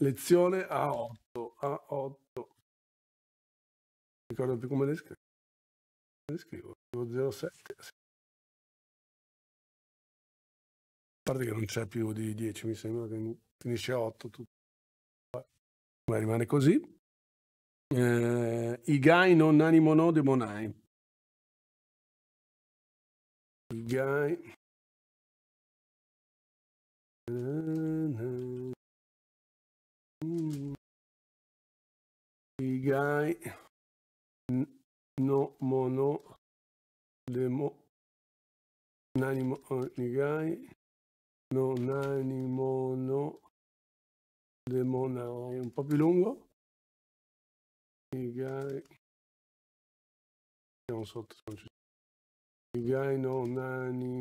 Lezione A8, A8. Non Ricordo più come le scrivo. Le scrivo 07. A parte che non c'è più di 10, mi sembra che finisce a 8 tutto. Ma rimane così. Eh, I guy non animo no demonai. I guy Igai no mono demo nanimo igai no nanimo no demona è un po' più lungo igai non sotto non ci igai no nani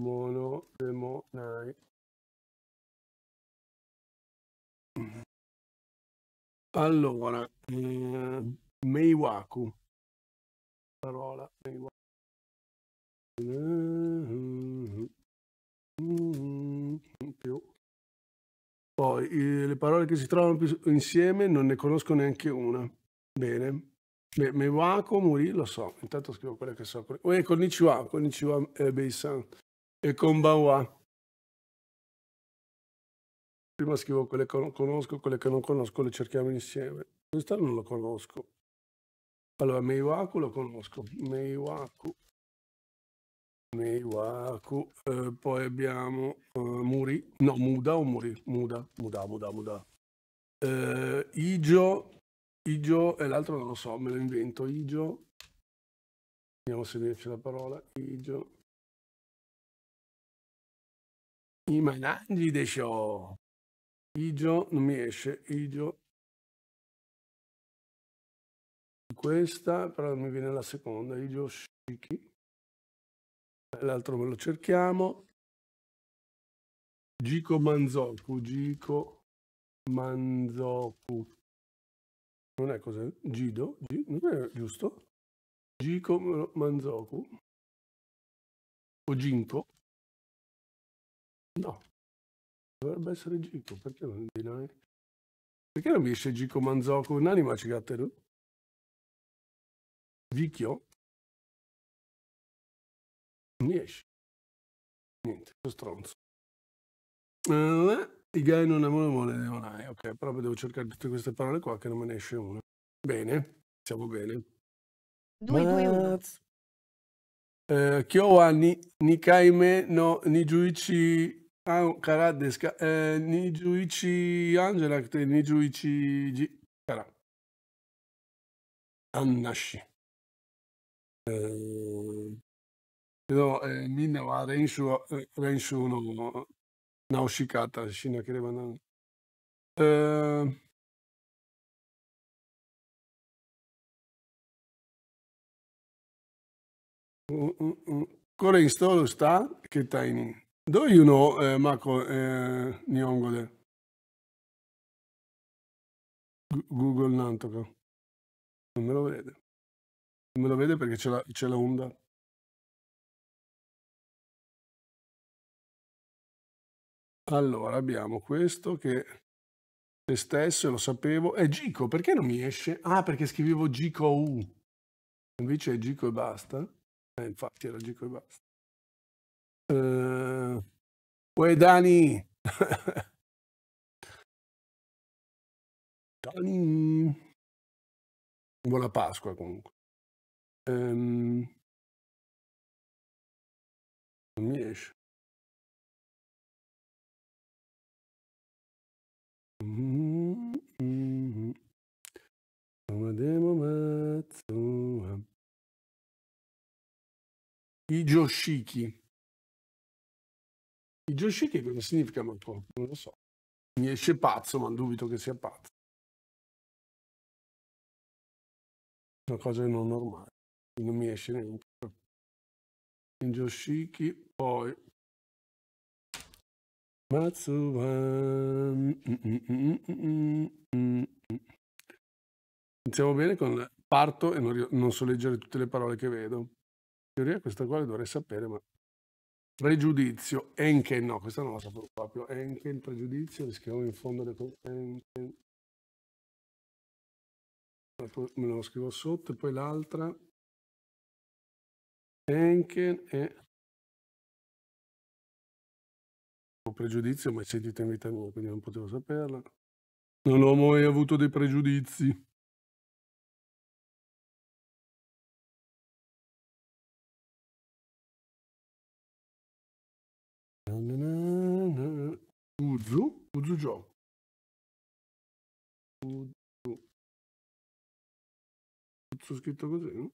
Mono demo monodemonai. Allora, eh, Meiwaku. Parola Meiwaku. Mm-hmm. Più. Poi eh, le parole che si trovano insieme non ne conosco neanche una. Bene. Meiwaku, Muri, lo so. Intanto scrivo quelle che so. Eh, Konnichiwa, Konnichiwa eh, Beisan e con Bawa. Prima scrivo quelle che conosco, quelle che non conosco, le cerchiamo insieme. Questa non la conosco. Allora, Meiwaku lo conosco. Meiwaku. Meiwaku. Eh, poi abbiamo eh, Muri. No, Muda o Muri? Muda, Muda, Muda, Muda. Eh, Igio. Igio e l'altro non lo so, me lo invento. Igio. Vediamo se riesce la parola. Igio. I managgi de show. Igio, non mi esce, Igio. Questa, però mi viene la seconda, Igio Shiki. L'altro ve lo cerchiamo. giko Manzoku, giko Manzoku. Non è cos'è? Gido? G non è giusto? giko Manzoku. O Ginko. No, dovrebbe essere Gico, perché non di noi? Perché non mi esce Gico Manzoco? Un'anima ci gatteru? Vicchio? Non mi esce. Niente, sono stronzo. Uh, I gai non amore mole deonai. Ok, però devo cercare tutte queste parole qua che non me ne esce una. Bene, siamo bene. 2-2-1. Uh, Kyowa ni, Nikaime no Nijuichi あからですか、えー、21案じゃなくて21時から。案なし。えー、けど、えー、みんなは練習練習の直し方しなければならない。えーこれインストールした携帯に。Do you know uh, eh, Mako uh, eh, Nyongole? Google Nantoka. Non me lo vede. Non me lo vede perché c'è la, c'è la onda. Allora, abbiamo questo che se stesso, lo sapevo. È Gico, perché non mi esce? Ah, perché scrivevo Gico U. Invece è Gico e basta. Eh, infatti era Gico e basta. Ehm, uè Dani! Dani! Mm, buona Pasqua comunque. Um, non mi esce. Mm-hmm, mm-hmm, mm-hmm. I Joshiki. I Joshiki cosa significa Marco? Non lo so. Mi esce pazzo, ma dubito che sia pazzo. Una cosa non normale. Non mi esce niente. In Joshiki, poi... Matsuba. Mm, mm, mm, Iniziamo bene con parto e non, non so leggere tutte le parole che vedo. In teoria questa qua le dovrei sapere, ma Pregiudizio, Enken, no, questa non la sapevo proprio. Enken, pregiudizio, scrivo in fondo le cose. Enken. Me lo scrivo sotto e poi l'altra. Enken e pregiudizio, ma è sentita in vita mia, quindi non potevo saperla. Non ho mai avuto dei pregiudizi. più gioco. scritto così?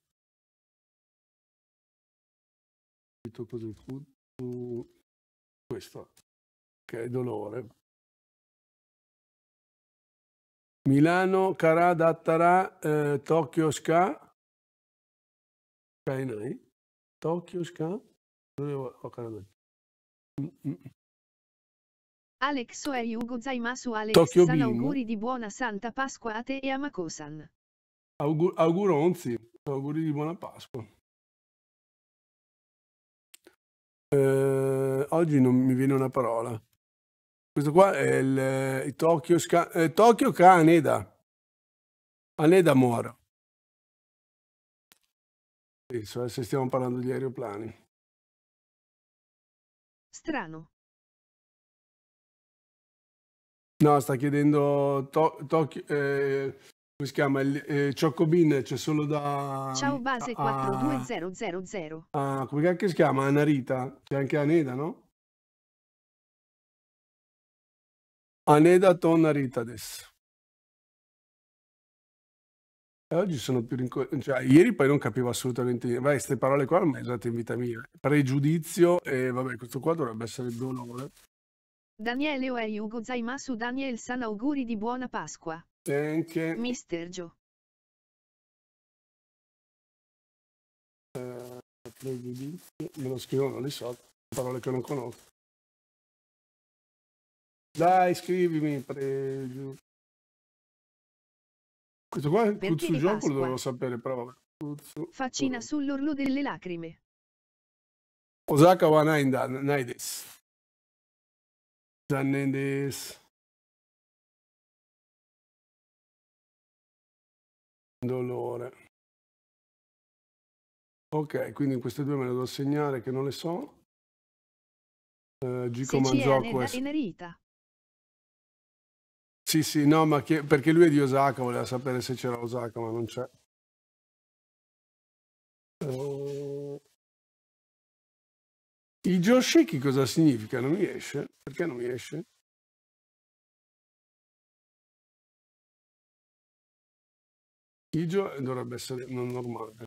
Scritto così, Questo, che dolore. Milano, Carà, Dattara, eh, Tokyo Ska, Kainai, Tokyo Ska, dove ho Carà Dattara? Alex Oeriu Gozaimasu Alex Tokyo San Bingo. auguri di buona Santa Pasqua a te e a Makosan. Augur- auguronzi, auguri di buona Pasqua. Eh, oggi non mi viene una parola. Questo qua è il, eh, il Tokyo, Sca- eh, Tokyo Ka Aneda. Aneda Mora. Adesso stiamo parlando di aeroplani. Strano. No, sta chiedendo to, to eh, come si chiama? Il, eh, Ciocobin c'è solo da... Ciao base 42000. Ah, come si chiama? Anarita. C'è anche Aneda, no? Aneda Tonarita adesso. E oggi sono più rincorsi. Cioè, ieri poi non capivo assolutamente niente. Vai, queste parole qua non le usate in vita mia. Pregiudizio e vabbè, questo qua dovrebbe essere il dolore. Daniele Oei Zaimasu Daniel San auguri di buona Pasqua. Thank you. Mister Joe. Eh, me lo scrivono lì sotto, parole che non conosco. Dai, scrivimi, prego. Questo qua è Kutsujoku, lo dovevo sapere, però Kutsu... Faccina sull'orlo delle lacrime. Osaka wa nine, nine days. Dann in this. Dolore. Ok, quindi queste due me le devo segnare che non le so. Uh, Gico Manzocco. Sì, sì, no, ma che, perché lui è di Osaka, voleva sapere se c'era Osaka, ma non c'è. Uh, il Joshiki cosa significa? Non mi esce? Perché non mi esce? Ijo dovrebbe essere non normale.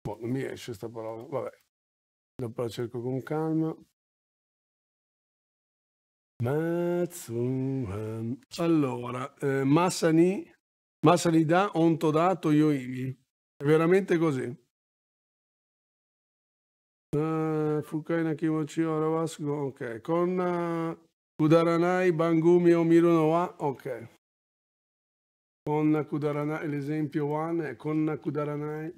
Boh, non mi esce questa parola, vabbè. Dopo la cerco con calma. Allora, eh, Massani, Masani da onto dato io ivi. È veramente così. Uh, eh, Fukaina Kimochi Orowasugo, ok. Con eh, Kudaranai, Bangumi o ok. Con Kudaranai, l'esempio one è con Kudaranai.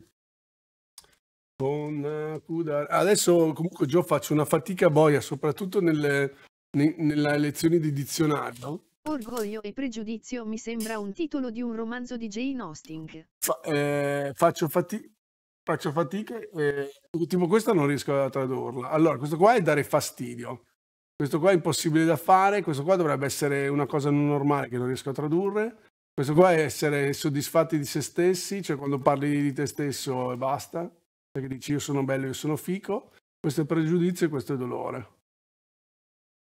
Con eh, Kudaranai. Adesso comunque già faccio una fatica boia, soprattutto nelle, ne, nelle lezioni di dizionario. Orgoglio e pregiudizio mi sembra un titolo di un romanzo di Jane Austen. Fa, eh, faccio fatica faccio fatica e l'ultimo questa non riesco a tradurla. Allora, questo qua è dare fastidio. Questo qua è impossibile da fare, questo qua dovrebbe essere una cosa non normale che non riesco a tradurre. Questo qua è essere soddisfatti di se stessi, cioè quando parli di te stesso e basta, perché dici io sono bello, io sono fico. Questo è pregiudizio e questo è dolore.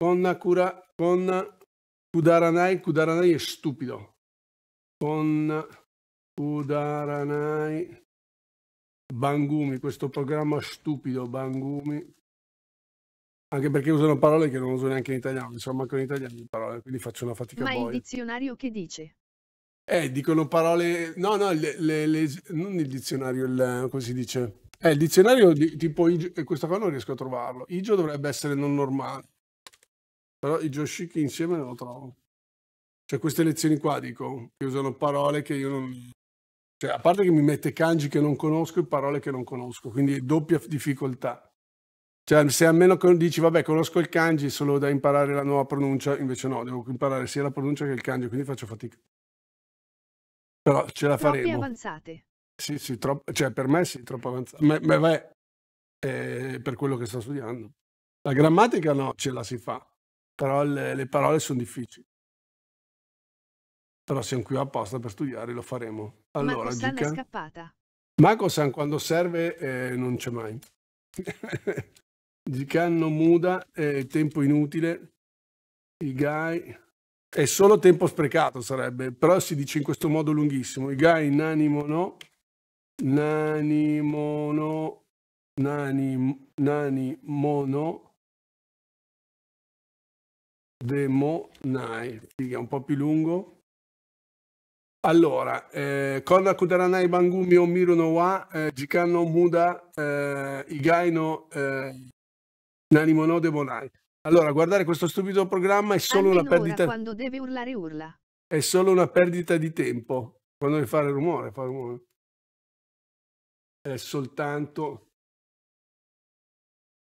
Con, cura, con Kudaranai, Kudaranai è stupido. Con Kudaranai Bangumi, questo programma stupido Bangumi. Anche perché usano parole che non uso neanche in italiano, insomma, anche in italiano le parole, quindi faccio una fatica. Ma boia. il dizionario che dice? Eh, dicono parole... No, no, le, le, le... non il dizionario, il... come si dice? Eh, il dizionario di, tipo Igio, e questa qua non riesco a trovarlo. Igio dovrebbe essere non normale. Però i Joshiki insieme non lo trovo. Cioè queste lezioni qua dico, che usano parole che io non, cioè, a parte che mi mette kanji che non conosco e parole che non conosco, quindi doppia difficoltà. Cioè, se almeno dici, vabbè, conosco il kanji solo da imparare la nuova pronuncia, invece no, devo imparare sia la pronuncia che il kanji, quindi faccio fatica. Però ce la faremo. Troppe avanzate. Sì, sì, troppo, cioè per me sì, troppo avanzate. Ma, ma beh, eh, per quello che sto studiando. La grammatica no, ce la si fa, però le, le parole sono difficili. Però siamo qui apposta per studiare, lo faremo. Allora, Mago San è scappata. Mago San quando serve eh, non c'è mai. Gicanno muda, eh, tempo inutile. I guy è solo tempo sprecato sarebbe, però si dice in questo modo lunghissimo. I guy nanimo no. Nani mono Nani, nani mono demonai. Figa, un po' più lungo. Allora, eh, Kudaranai Bangumi Omiru no eh, Muda, eh, eh Nanimono Debonai. Allora, guardare questo stupido programma è solo Anche una perdita... quando deve urlare urla. È solo una perdita di tempo. Quando devi fare rumore, fa rumore. È soltanto...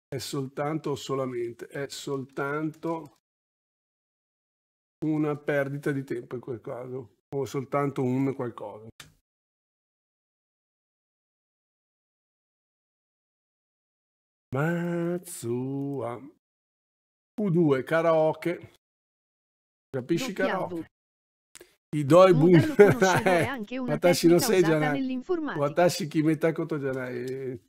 È soltanto o solamente? È soltanto una perdita di tempo in quel caso o soltanto un qualcosa? Matsua. u 2 karaoke. Capisci Doppia karaoke? V. Idoi Ma Watashi non sei già nell'informatica. janai. Watashi kimetako to janai. Eh.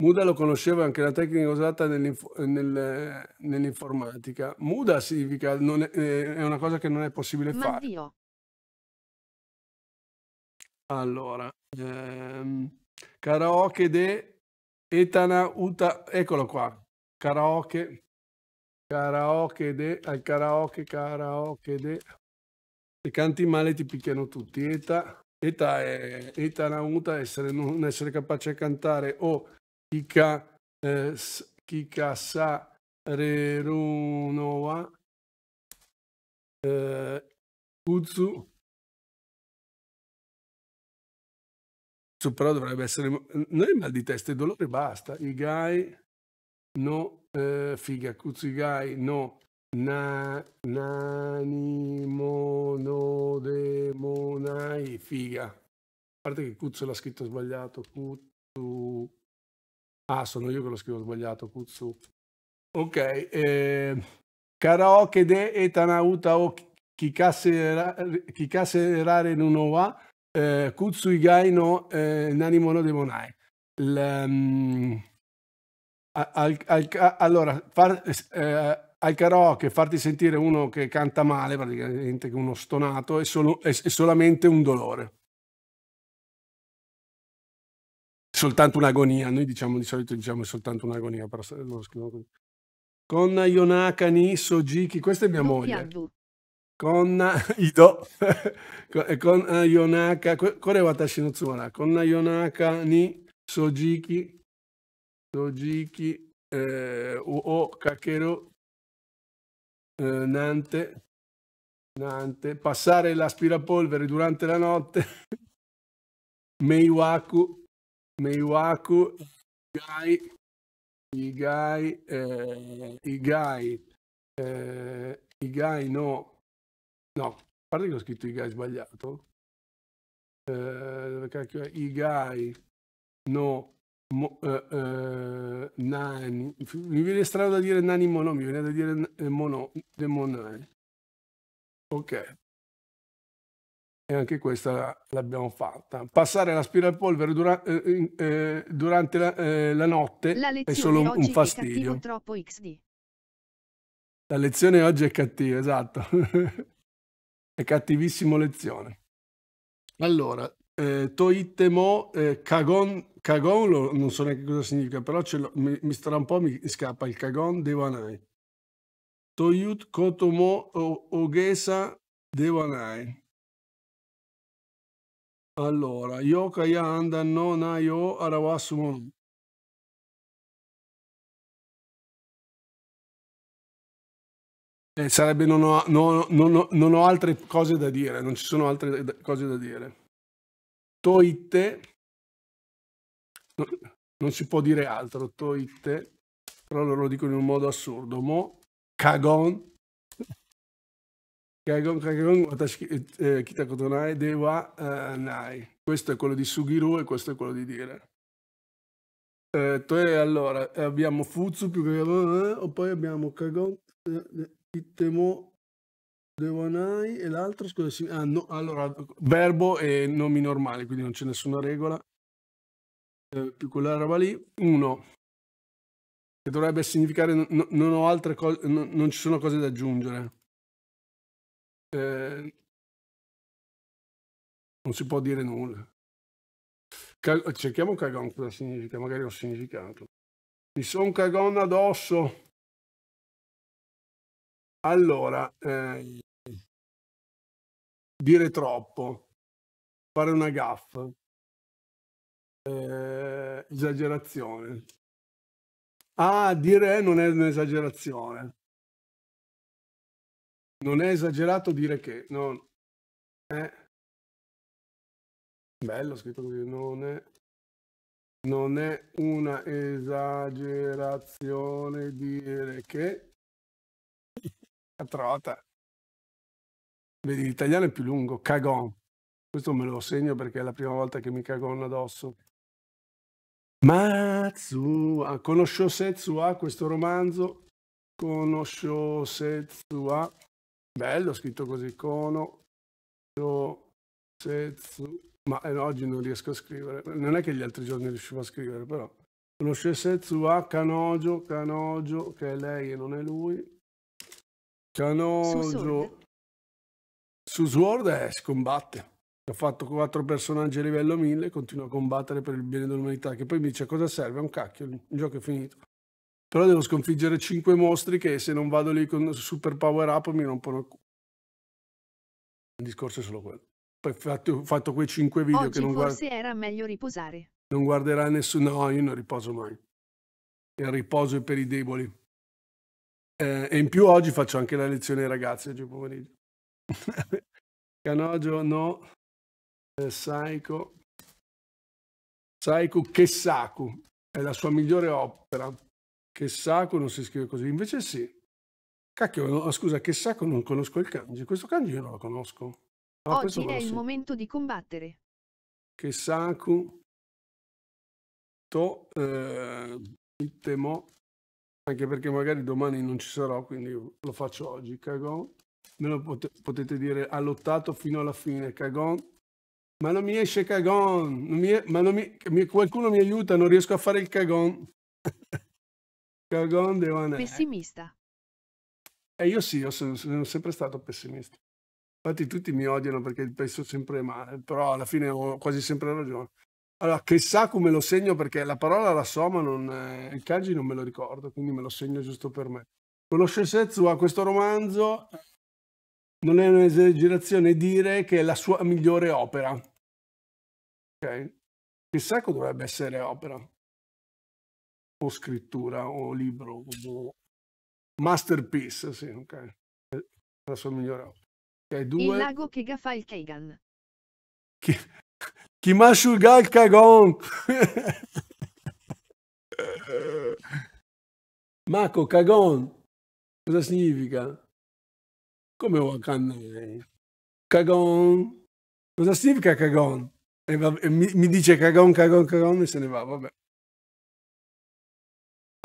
Muda lo conosceva anche la tecnica usata nell'inf- nel, nell'informatica. Muda significa non è, è una cosa che non è possibile Ma fare. Dio. Allora, ehm, karaoke de Etana Uta, eccolo qua. Karaoke, karaoke de, al karaoke, karaoke de. Se canti male ti picchiano tutti. Eta, eta è, etana Uta, essere, non essere capace a cantare o Kika, eh, Kikasarerunova eh, Uzu però dovrebbe essere non è mal di testa e dolore basta i gai no eh, figa gai no na nanimo no demonai figa a parte che cuzzo l'ha scritto sbagliato cut Ah, sono io che lo scrivo sbagliato, Kutsu. Ok, eh, karaoke de etana uta o kikase rare nuno wa eh, kutsu igai no eh, nani mono demonai. L, um, al, al, allora, far, eh, al karaoke farti sentire uno che canta male, praticamente uno stonato, è, solo, è, è solamente un dolore. soltanto un'agonia, noi diciamo di solito diciamo soltanto un'agonia, però lo scrivo così. Con Yonaka Niso Jiki, questa è mia moglie. Con Ido, eh, eh, con Yonaka, Kore watashi no tsumara, con Yonaka ni Sojiki, Sojiki, eh, o Kakeru, eh, Nante, Nante, passare l'aspirapolvere durante la notte, Meiwaku, Meiwaku, Gai, Igai, eh, Igai, eh, Igai no, no, a parte che ho scritto Igai sbagliato, eh, cacchio, Igai no, mo, eh, eh, Nani, mi viene strano da dire Nani Mono, mi viene da dire eh, Mono, Demonai. Ok, e anche questa l'abbiamo fatta. Passare l'aspirapolvere dura, eh, eh, durante la, eh, la notte la è solo un fastidio. È troppo XD. La lezione oggi è cattiva, esatto. è cattivissimo lezione. Allora, eh, Toitemo eh, Kagon, Kagon lo, non so neanche cosa significa, però mi, mi un po', mi scappa il Kagon Devanai. Toyut Kotomo Ogesa Devanai. Allora, Yoka Yanda non Ayo Arawasumon. Eh, sarebbe non ho, non, non, non ho, altre cose da dire, non ci sono altre cose da dire. Toite, non si può dire altro, Toite, però loro lo dicono in un modo assurdo, mo, cagon, eh, eh, Kitakotonai Dewa eh, Nai. Questo è quello di Sugiru e questo è quello di Dire. Eh, allora, abbiamo Futsu più che... O poi abbiamo Kagon Itemo Dewanai e l'altro, scusa, ah, no, allora, verbo e nomi normali, quindi non c'è nessuna regola. Eh, più quella roba lì. Uno, che dovrebbe significare no, non ho altre cose, no, non ci sono cose da aggiungere eh, non si può dire nulla. Cal cerchiamo cagon cosa significa, magari ho significato. Mi sono cagon addosso. Allora, eh, dire troppo, fare una gaffa, eh, esagerazione. Ah, dire non è un'esagerazione non è esagerato dire che non è bello scritto così non è non è una esagerazione dire che catrota vedi l'italiano è più lungo cagon questo me lo segno perché è la prima volta che mi cagon addosso Matsua conosciò Setsua questo romanzo conosciò Setsua Bello scritto così, Kono. Setsu. Ma eh, oggi non riesco a scrivere. Non è che gli altri giorni riuscivo a scrivere, però. Lo Shesetsu a Kanojo, Kanojo, che è lei e non è lui. Kanojo. Su Sword eh, si combatte. Ha fatto quattro personaggi a livello 1000 continua a combattere per il bene dell'umanità. Che poi mi dice cosa serve? un cacchio, il gioco è finito. Però devo sconfiggere 5 mostri che se non vado lì con super power up mi rompono il discorso è solo quello. ho fatto, fatto quei 5 video Oggi che non guardo. Forse era meglio riposare. Non guarderà nessuno. No, io non riposo mai. Il riposo è per i deboli. Eh, e in più oggi faccio anche la lezione ai ragazzi oggi pomeriggio. Canogio no, eh, Saiko. Saiko Kesaku è la sua migliore opera che sacco non si scrive così, invece sì. Cacchio, no, ah, scusa, che sacco non conosco il kanji, questo kanji io non lo conosco. Ah, Oggi è il momento di combattere. Che sacco to eh, itemo, anche perché magari domani non ci sarò, quindi lo faccio oggi, Kagon. Me lo pot potete dire, ha lottato fino alla fine, Kagon. Ma non mi esce Kagon, non mi ma non mi, mi, qualcuno mi aiuta, non riesco a fare il Kagon. Pessimista. E eh, io sì, io sono, sono, sempre stato pessimista. Infatti tutti mi odiano perché penso sempre male, però alla fine ho quasi sempre ragione. Allora, chissà come lo segno perché la parola la soma, non, eh, il kanji non me lo ricordo, quindi me lo segno giusto per me. Conosce Setsu a questo romanzo, non è un'esagerazione dire che è la sua migliore opera. Ok? Chissà cosa dovrebbe essere opera o scrittura o libro o masterpiece sì, okay. la sua migliore opera okay, due. il lago che fa il Kagan chi, chi masciuga il Kagan Marco Kagon cosa significa? come Wakanda Kagon cosa significa Kagon? E va, e mi, mi, dice cagon, cagon, cagon e se ne va, vabbè.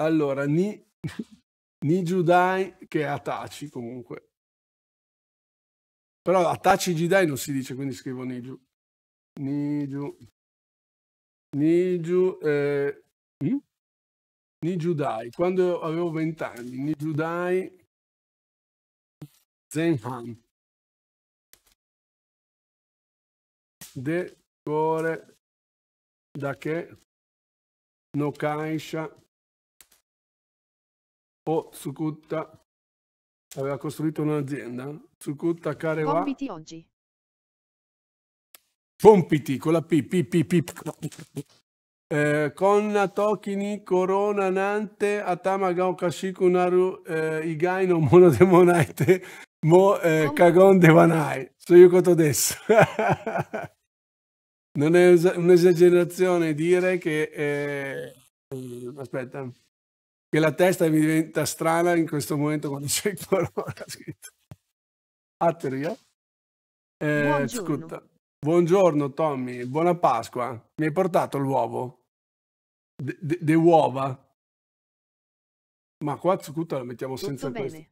Allora, ni, ni Giudai che Ataci comunque. Però Ataci Gidai non si dice, quindi scrivo ni Niju. ni Niju. Eh, hm? Nijudai. Quando avevo vent'anni, ni Nijudai Zenhan. De Core da che no Kaisha o Tsukutta aveva costruito un'azienda? Tsukutta Karewa. Compiti oggi. Pompiti con la P, P, P, P. Eh, Tokini Corona Nante Atama Gao Kashiku Naru eh, Igai no Mono Demonaite Mo eh, Kagon Devanai. So io quanto adesso. non è un'esagerazione dire che... Eh, eh aspetta che la testa mi diventa strana in questo momento quando c'è il corona scritto. Atteria. Eh, Buongiorno. Buongiorno Tommy, buona Pasqua. Mi hai portato l'uovo? De, uova? Ma qua Zucutta la mettiamo tutto senza bene. questo.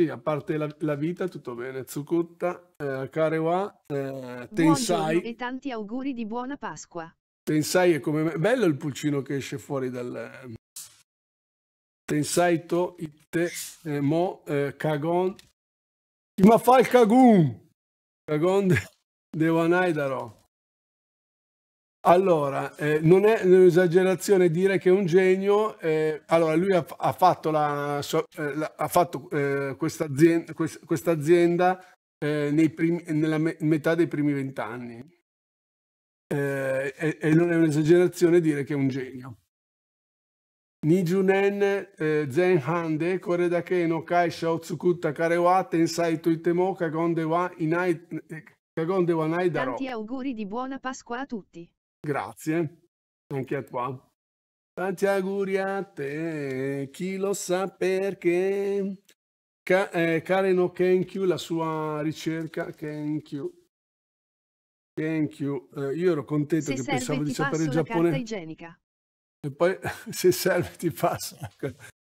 Sì, a parte la, la vita, tutto bene. Zucutta, eh, Carewa, eh, Tensai. e tanti auguri di buona Pasqua. Tensai è come... Bello il pulcino che esce fuori dal... Tensai to itte eh, mo eh, kagon kimafai kagun kagon de, de wanai darò. Allora, eh, non è un'esagerazione dire che è un genio. Eh, allora, lui ha, ha fatto, la, eh, la, ha fatto eh, questa azienda, quest, azienda eh, primi, nella me, metà dei primi vent'anni. Eh, e, e non è un'esagerazione dire che è un genio. Nijunen eh, Zen Hande, Koredake no Kai Shotsukutta Karewa, Tensai Tuitemo, Kagonde wa Inai, Kagonde wa Nai Daro. Tanti auguri di buona Pasqua a tutti. Grazie, anche a te. Tanti auguri a te, chi lo sa perché. Ka, eh, Karen Kenkyu, la sua ricerca, Kenkyu. Kenkyu, eh, io ero contento Se che pensavo di sapere il Giappone. E poi se serve ti passa.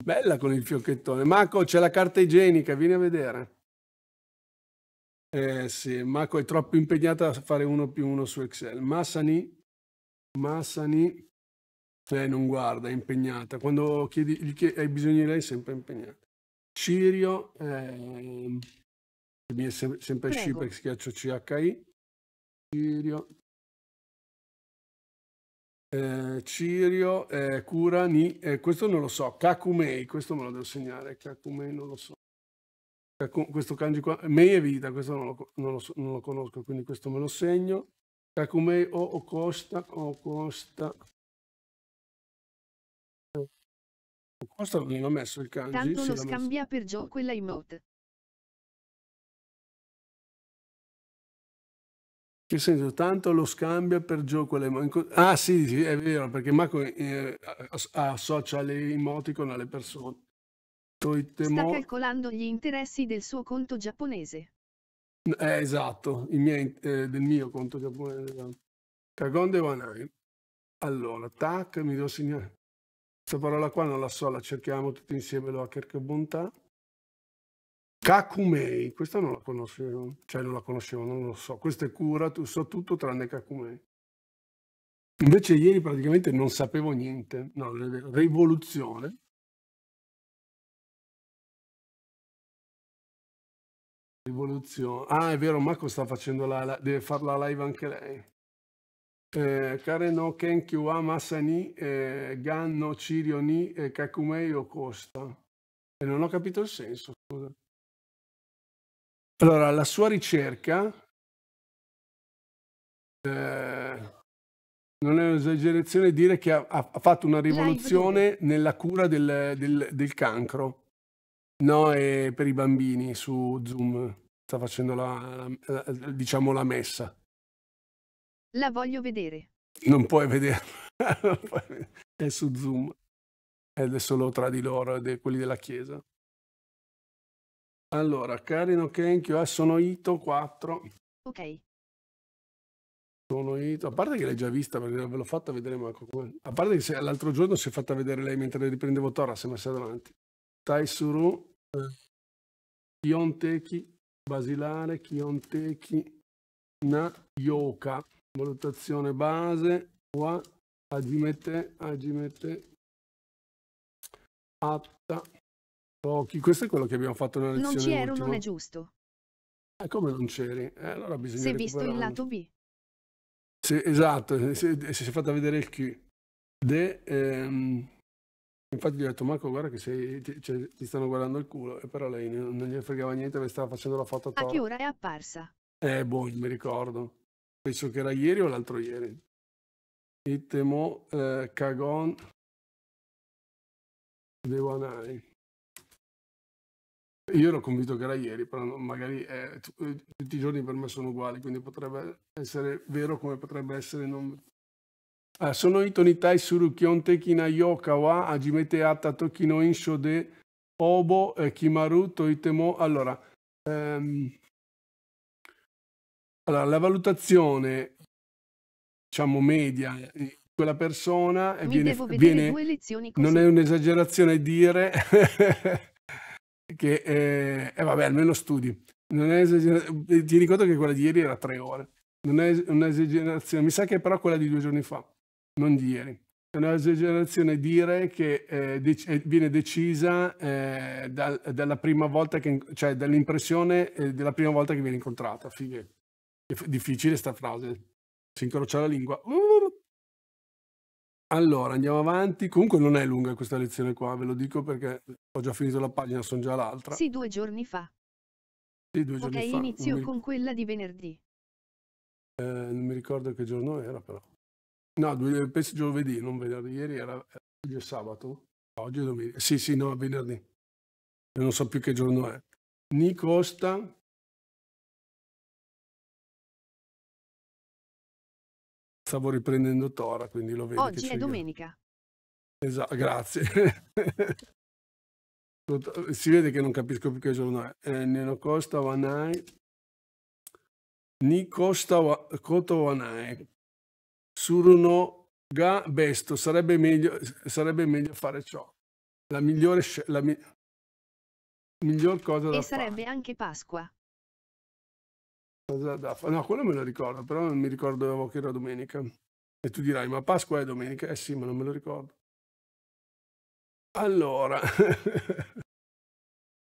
Bella con il fiocchettone. Marco, c'è la carta igienica, vieni a vedere. Eh sì, Marco è troppo impegnata a fare uno più uno su Excel. Massani, Massani, eh, non guarda, è impegnata. Quando chiedi, chiedi, hai bisogno di lei è sempre impegnata. Cirio, eh, mi è sempre, sempre Sci perché schiaccio CHI. Cirio, eh, Cirio, eh, Ni, eh, questo non lo so, Kakumei, questo me lo devo segnare, Kakumei non lo so. Kaku, questo kanji qua, Mei e Vita, questo non lo, non, lo so, non lo, conosco, quindi questo me lo segno. Kakumei o oh, Okosta, Okosta. Okosta non ha messo il kanji. Tanto lo scambia per gioco e emote. Che senso? Tanto lo scambia per gioco le manco... Ah sì, sì, è vero, perché Marco eh, associa le emoticon alle persone. Toitemo... Sta calcolando gli interessi del suo conto giapponese. Eh, esatto, i miei, eh, del mio conto giapponese. Esatto. Kagonde Wanai. Allora, tac, mi devo segnare. Questa parola qua non la so, la cerchiamo tutti insieme, lo hacker che bontà. Kakumei, questa non la conoscevo, cioè non la conoscevo, non lo so. Questo è Cura, so tutto tranne Kakumei. Invece ieri praticamente non sapevo niente, no, rivoluzione. Rivoluzione. Ah, è vero, Marco sta facendo la, deve fare la live anche lei. Eh, kare no kenkyu wa masa ni eh, gan no chirio ni eh, kakumei o costa. E non ho capito il senso, scusa. Allora, la sua ricerca eh, non è un'esagerazione dire che ha, ha, fatto una rivoluzione nella cura del, del, del cancro, no? E per i bambini su Zoom sta facendo la, la, la, diciamo la messa. La voglio vedere. Non puoi vederla, è su Zoom, è solo tra di loro, de, quelli della chiesa. Allora, Carino Kenkyo, ah, eh, sono Ito 4. Ok. Sono Ito, a parte che l'hai già vista perché ve l'ho fatta vedere Marco come. A parte che l'altro giorno si è fatta vedere lei mentre riprendevo Tora, si è messa davanti. Taisuru, eh, Kionteki, basilare, Kionteki, na yoka, valutazione base, wa, agimete, agimete, atta, pochi. Questo è quello che abbiamo fatto nella lezione. Non c'ero, non è giusto. Eh, come non c'eri? Eh, allora bisogna Se visto il lato B. Sì, esatto, se, si è fatta vedere il Q. De, ehm, infatti gli ho detto, Marco, guarda che sei, ti, cioè, ti, stanno guardando il culo. E però lei non, non gliene fregava niente perché stava facendo la foto. Torta. A che ora è apparsa? Eh, boh, mi ricordo. Penso che era ieri o l'altro ieri. Itemo eh, Cagon Devanai. Io ero convinto che era ieri, però magari è, eh, eh, tutti i giorni per me sono uguali, quindi potrebbe essere vero come potrebbe essere non... Ah, sono i tonitai suru kyonte kinayo kawa ajimete atta tokino insho de obo eh, kimaru toitemo. Allora, ehm, allora, la valutazione, diciamo, media di quella persona Mi viene... viene non è un'esagerazione dire... che eh, eh, vabbè, almeno studi. non Esager... Eh, ti ricordo che quella di ieri era tre ore. Non è un'esagerazione, mi sa che però quella di due giorni fa, non di ieri. È un'esagerazione dire che eh, dec eh, viene decisa eh, dal, dalla prima volta che, cioè dall'impressione della prima volta che viene incontrata. Fighe. È difficile sta frase. Si incrocia la lingua. Uh! Allora, andiamo avanti. Comunque non è lunga questa lezione qua, ve lo dico perché ho già finito la pagina, sono già l'altra. Sì, due giorni fa. Sì, due giorni okay, fa. Ok, inizio mi... con quella di venerdì. Eh, non mi ricordo che giorno era però. No, due, penso giovedì, non venerdì. Ieri era, oggi è sabato. Oggi è domenica. Sì, sì, no, venerdì. Non so più che giorno è. Nicosta, stavo riprendendo Tora, quindi lo vedo. Oggi è domenica. Esatto, grazie. si vede che non capisco più che giorno è. Eh, Neno Costa Wanai. Nicosta Koto Wanai. Suruno Ga Besto. Sarebbe meglio, sarebbe meglio fare ciò. La migliore la mi miglior cosa e da E sarebbe anche Pasqua. No, quello me lo ricordo, però non mi ricordo che era domenica. E tu dirai, ma Pasqua è domenica? Eh sì, ma non me lo ricordo. Allora,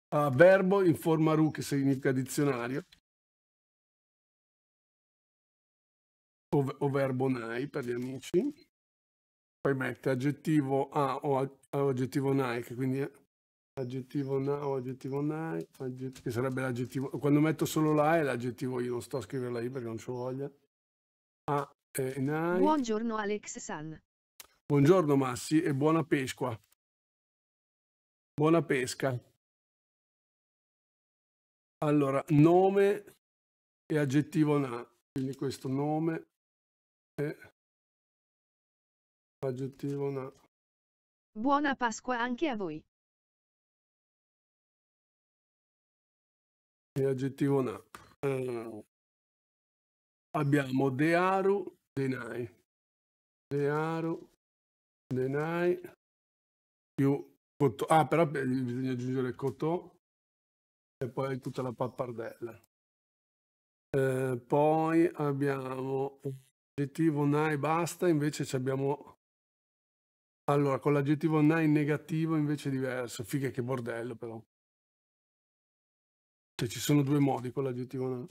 uh, verbo in forma RU che significa dizionario, o, o verbo NAI per gli amici. Poi mette aggettivo A o, aggettivo NAI, che quindi è aggettivo now, aggettivo night, aggettivo, che sarebbe l'aggettivo, quando metto solo la è l'aggettivo, io non sto a scriverla la i perché non ce voglia. Ah, eh, night. Buongiorno Alex San. Buongiorno Massi e buona pesqua. Buona pesca. Allora, nome e aggettivo na, quindi questo nome e aggettivo na. Buona Pasqua anche a voi. E aggettivo no. Uh, abbiamo Dearu Denai. Dearu Denai più cotto Ah, però bisogna aggiungere cotto e poi tutta la pappardella. Uh, poi abbiamo aggettivo Nai basta, invece abbiamo allora, con l'aggettivo nai negativo invece è diverso. Figa che bordello però. Cioè, ci sono due modi con l'aggettivo no.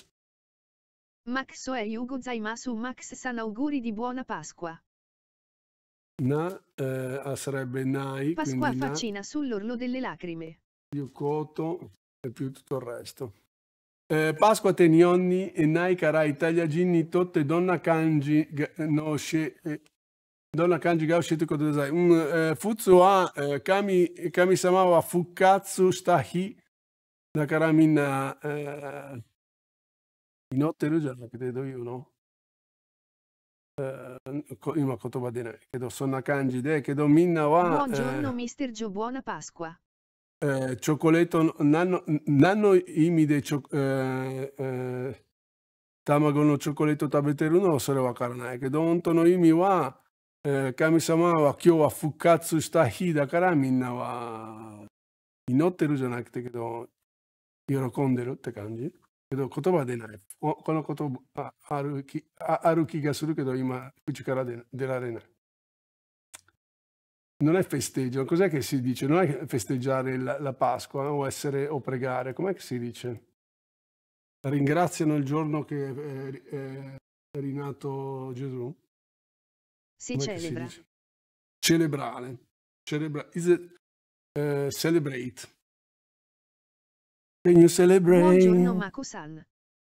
Max Yugo Zaimasu Max San auguri di buona Pasqua. Na eh, ah, sarebbe Nai. Pasqua faccina na, sull'orlo delle lacrime. Yukoto e più tutto il resto. Eh, Pasqua te nonni e Nai Karai Tagliagini Totte Donna Kanji no eh, Donna Kanji Gao Shitoko Desai. Mm, eh, futsu a eh, Kami, kami Samawa Fukatsu Stahi だからみんな、えー、祈ってるじゃなくてどういうの、えー、今言葉出ないけどそんな感じでけどみんなは、えーチョコレートの何の何の意味でチョ、えー、卵のチョコレート食べてるのそれわからないけど本当の意味は、えー、神様は今日は復活した日だからみんなは祈ってるじゃなくてけど喜んでるって感じ。けど言葉出ない。この言葉ある気ある気がするけど今口から出られない。Non è festeggio, cos'è che si dice? Non è festeggiare la, la Pasqua eh, o essere o pregare, com'è che si dice? Ringraziano il giorno che è, è rinato Gesù? Si com'è celebra. Si Celebrale. Celebra. Is it, uh, celebrate. Can you celebrate? Buongiorno Mako-san.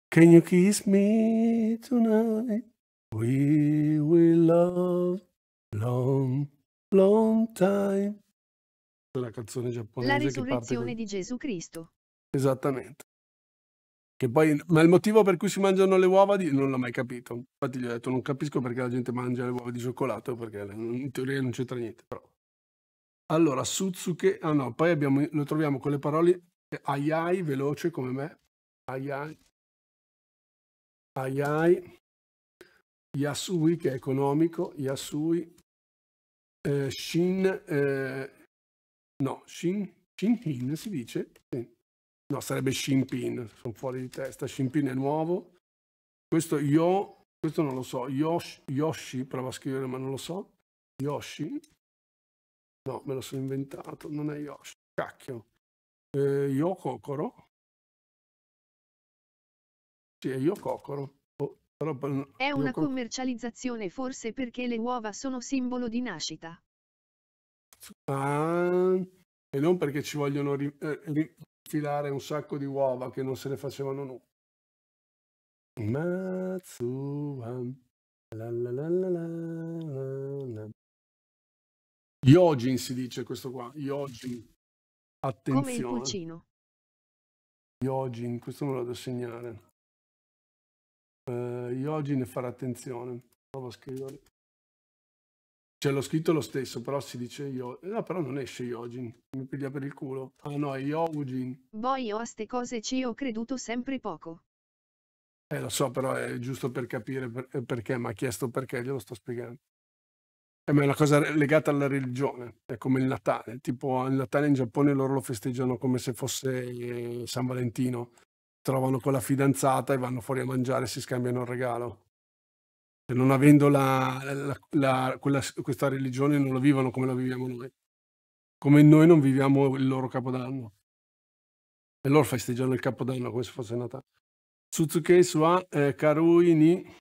Can you kiss me tonight? We will love long, long time. La canzone giapponese. La risurrezione con... di Gesù Cristo. Esattamente. Che poi, ma il motivo per cui si mangiano le uova di... non l'ho mai capito. Infatti gli ho detto non capisco perché la gente mangia le uova di cioccolato, perché in teoria non c'entra niente. Però. Allora, Suzuki, ah no, poi abbiamo, lo troviamo con le parole ai ai, veloce come me. Ai ai. Ai ai. Yasui che è economico. Yasui. Eh, shin. Eh, no, Shin. Shinpin si dice. Sì. No, sarebbe Shinpin. Sono fuori di testa. Shinpin è nuovo. Questo io Questo non lo so. Yoshi, Yoshi prova a scrivere ma non lo so. Yoshi. No, me lo sono inventato. Non è Yoshi. Cacchio. Eh, io Cocoro. Sì, io Cocoro. Oh, però... È una Cocoro. commercializzazione forse perché le uova sono simbolo di nascita. Ah, e non perché ci vogliono ri, eh, rifilare un sacco di uova che non se ne facevano nulla. Matsuha. La, la, la, la, la, la. Yojin si dice questo qua, Yojin. Attenzione. Come il pulcino. Yojin, questo me lo devo segnare. Uh, eh, Yojin fare attenzione. Provo a scrivere. Cioè l'ho scritto lo stesso, però si dice io. No, però non esce Yojin. Mi piglia per il culo. Ah no, è Yojin. Poi io a ste cose ci ho creduto sempre poco. Eh lo so, però è giusto per capire per eh, perché mi ha chiesto perché, glielo sto spiegando. Eh, ma è una cosa legata alla religione, è come il Natale, tipo il Natale in Giappone loro lo festeggiano come se fosse eh, San Valentino, trovano con la fidanzata e vanno fuori a mangiare e si scambiano il regalo. E cioè, non avendo la, la, la, quella, questa religione non la vivono come la viviamo noi, come noi non viviamo il loro capodanno. E loro festeggiano il capodanno come se fosse Natale. Suzuke sua eh, karui ni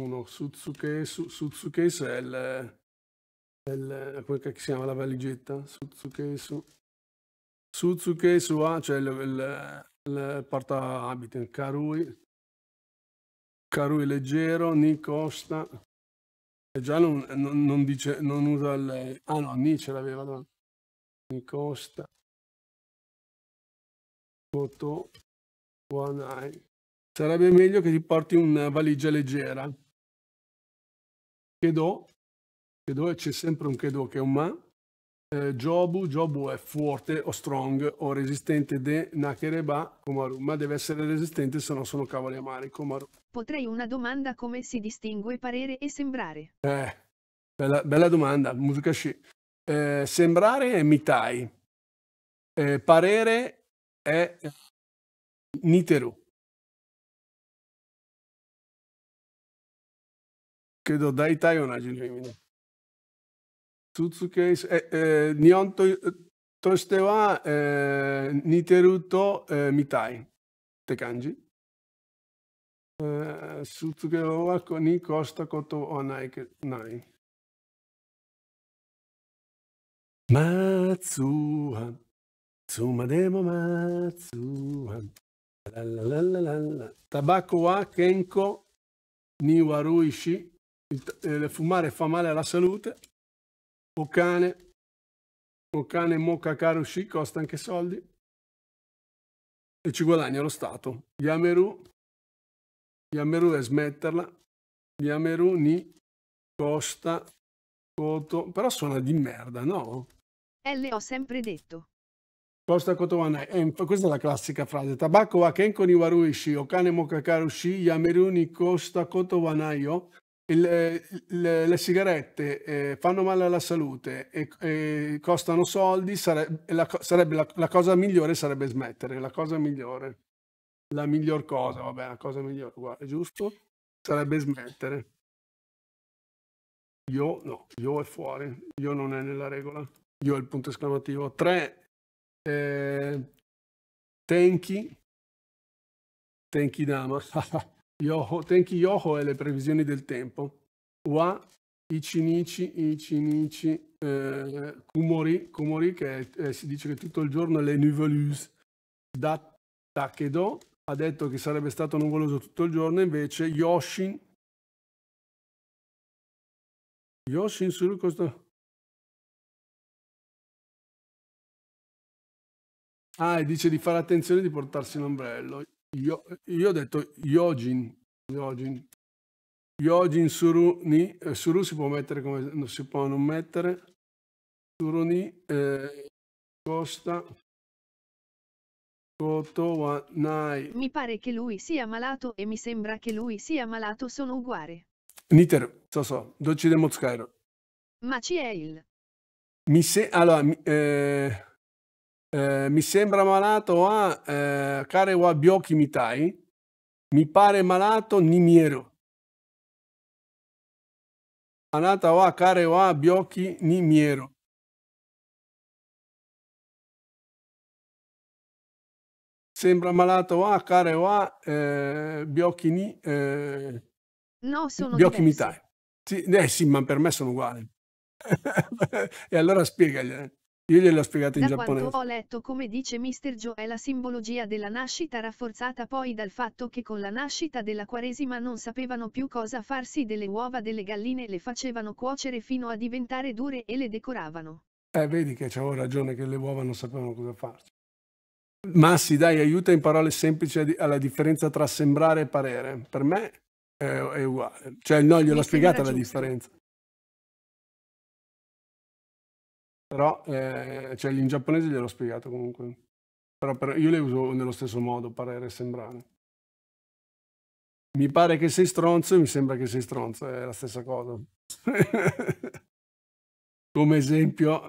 uno Suzuke, su, Suzuke è il del, quel eh, che si chiama la valigetta, su Suzukesu. Suzukesu ha, cioè il, il, il abiti Karui, Carui leggero, Ni Costa. E già non, non, non, dice, non usa il... Ah no, Ni ce l'aveva. No. Ni Costa. Foto. Wanai. Sarebbe meglio che ti porti una valigia leggera. Che do che dove c'è sempre un che che è un ma. Eh, jobu, jobu è forte o strong o resistente de nakereba komaru, ma deve essere resistente se no sono cavoli amari komaru. Potrei una domanda come si distingue parere e sembrare? Eh, bella, bella domanda, musica sci. Eh, sembrare è mitai, eh, parere è niteru. Credo tai o una genuina. 続けええー、日本ととしては、えー、似てると、えー、みたいって感じ、えー、卒業はこに越したことはないけない松はつまでも松はララララララタバコは健康に悪いし il, il fumare fa male alla salute Okane, Okane Moka Karushi costa anche soldi e ci guadagna lo Stato. Yameru, Yameru è smetterla, Yameru ni costa coto. però suona di merda, no? Eh, L ho sempre detto. Costa Kotowana, eh, questa è la classica frase. Tabacco wa kenko ni waruishi, okane mokakarushi, ni costa Kotowanayo, il, le, le sigarette eh, fanno male alla salute e, e costano soldi, sare, la, sarebbe la, la, cosa migliore sarebbe smettere, la cosa migliore, la miglior cosa, vabbè, la cosa migliore, guarda, giusto? Sarebbe smettere. Io no, io è fuori, io non è nella regola, io è il punto esclamativo. 3. Eh, tenki, tenki dama. Yoho, Tenki Yoho e le previsioni del tempo. Wa Ichinichi, Ichinichi, eh, Kumori, Kumori che eh, si dice che tutto il giorno le nuvolus. Da Takedo ha detto che sarebbe stato nuvoloso tutto il giorno, invece Yoshin Yoshin Suru questo. Ah, e dice di fare attenzione di portarsi l'ombrello. Io, io ho detto Yojin, Yojin, Yojin Suru Ni, eh, Suru si può mettere come si può non mettere, Suru Ni, eh, Costa, Kotowa Nai. Mi pare che lui sia malato e mi sembra che lui sia malato sono uguali. Niter, so so, docci de Mozcairo. Ma c'è il. Mi se, allora, mi, eh... Eh, mi sembra malato a eh, Karewa biochi Mitai, mi pare malato Nimieru. Anata wa biochi ni miero. Sembra malato a Karewa eh, biochi ni, eh, No, sono biochi Mitai. Sì, eh sì, ma per me sono uguali. e allora spiegaglielo. Eh. Io gliel'ho spiegata in da giapponese. quanto ho letto, come dice Mr. Joe, è la simbologia della nascita rafforzata poi dal fatto che con la nascita della Quaresima non sapevano più cosa farsi delle uova delle galline, le facevano cuocere fino a diventare dure e le decoravano. Eh, vedi che c'avevo ragione che le uova non sapevano cosa farci. Massi, dai, aiuta in parole semplici alla differenza tra sembrare e parere. Per me è, è uguale. Cioè, no, gliel'ho spiegata la giusto. differenza. Però eh, cioè, in giapponese gliel'ho spiegato comunque. Però per, io le uso nello stesso modo, parere sembrare. Mi pare che sei stronzo e mi sembra che sei stronzo, è la stessa cosa. Come esempio,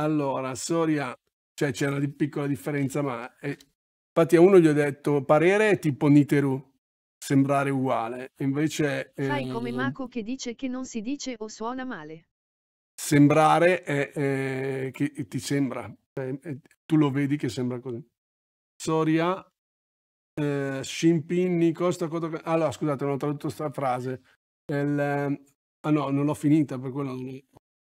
allora, Soria, cioè c'è una piccola differenza, ma è... infatti a uno gli ho detto parere è tipo Niteru, sembrare uguale, invece... Fai ehm... come Mako che dice che non si dice o suona male sembrare è, è, che ti sembra, è, tu lo vedi che sembra così. Soria, eh, Shinpin, Costa, Costa... Allora, ah, scusate, non ho tradotto questa frase. Il, eh, ah no, non l'ho finita, per quello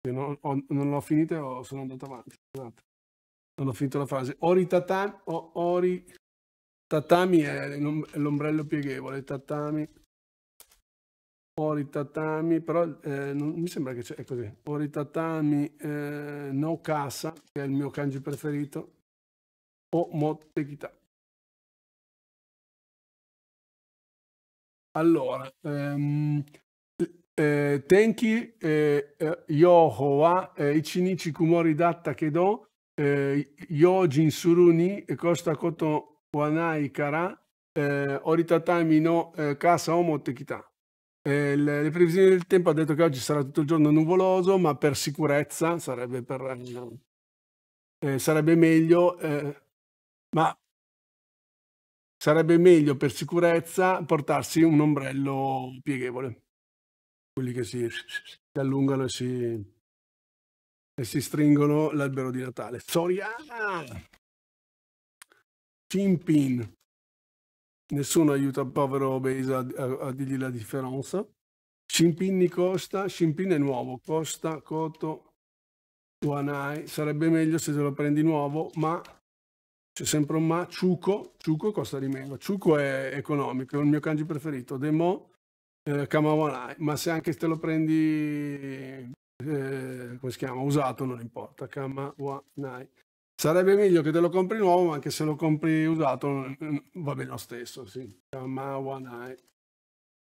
non, ho, non l'ho finita e sono andato avanti. Scusate. Non ho finito la frase. Ori tatami, o, ori tatami è l'ombrello pieghevole, tatami Ori Tatami, però eh, non, mi sembra che c'è, così. Ori Tatami eh, No Casa, che è il mio kanji preferito, o Motte Allora, ehm, eh, Tenki eh, eh, Yoho wa eh, Ichinichi Kumori Datta Kedo eh, Yojin Suruni Costa Koto Wanai Kara eh, Ori Tatami no eh, Casa o Motte eh, le, le, previsioni del tempo ha detto che oggi sarà tutto il giorno nuvoloso, ma per sicurezza sarebbe, per, eh, eh, sarebbe meglio, eh, ma sarebbe meglio per sicurezza portarsi un ombrello pieghevole, quelli che si, si allungano e si, e si stringono l'albero di Natale. Soriana! Cimpin. Nessuno aiuta il povero Obeis a, a, a, dirgli la differenza. Scimpinni Costa, Scimpin è nuovo, Costa, Coto, Wanai, sarebbe meglio se te lo prendi nuovo, ma c'è sempre un ma, Ciuco, Ciuco costa di meno, Ciuco è economico, è il mio kanji preferito, Demo, eh, Kamawanai, ma se anche te lo prendi, eh, come si chiama, usato non importa, Kamawanai. Sarebbe meglio che te lo compri nuovo, anche se lo compri usato mm, va bene lo stesso, sì. Ma one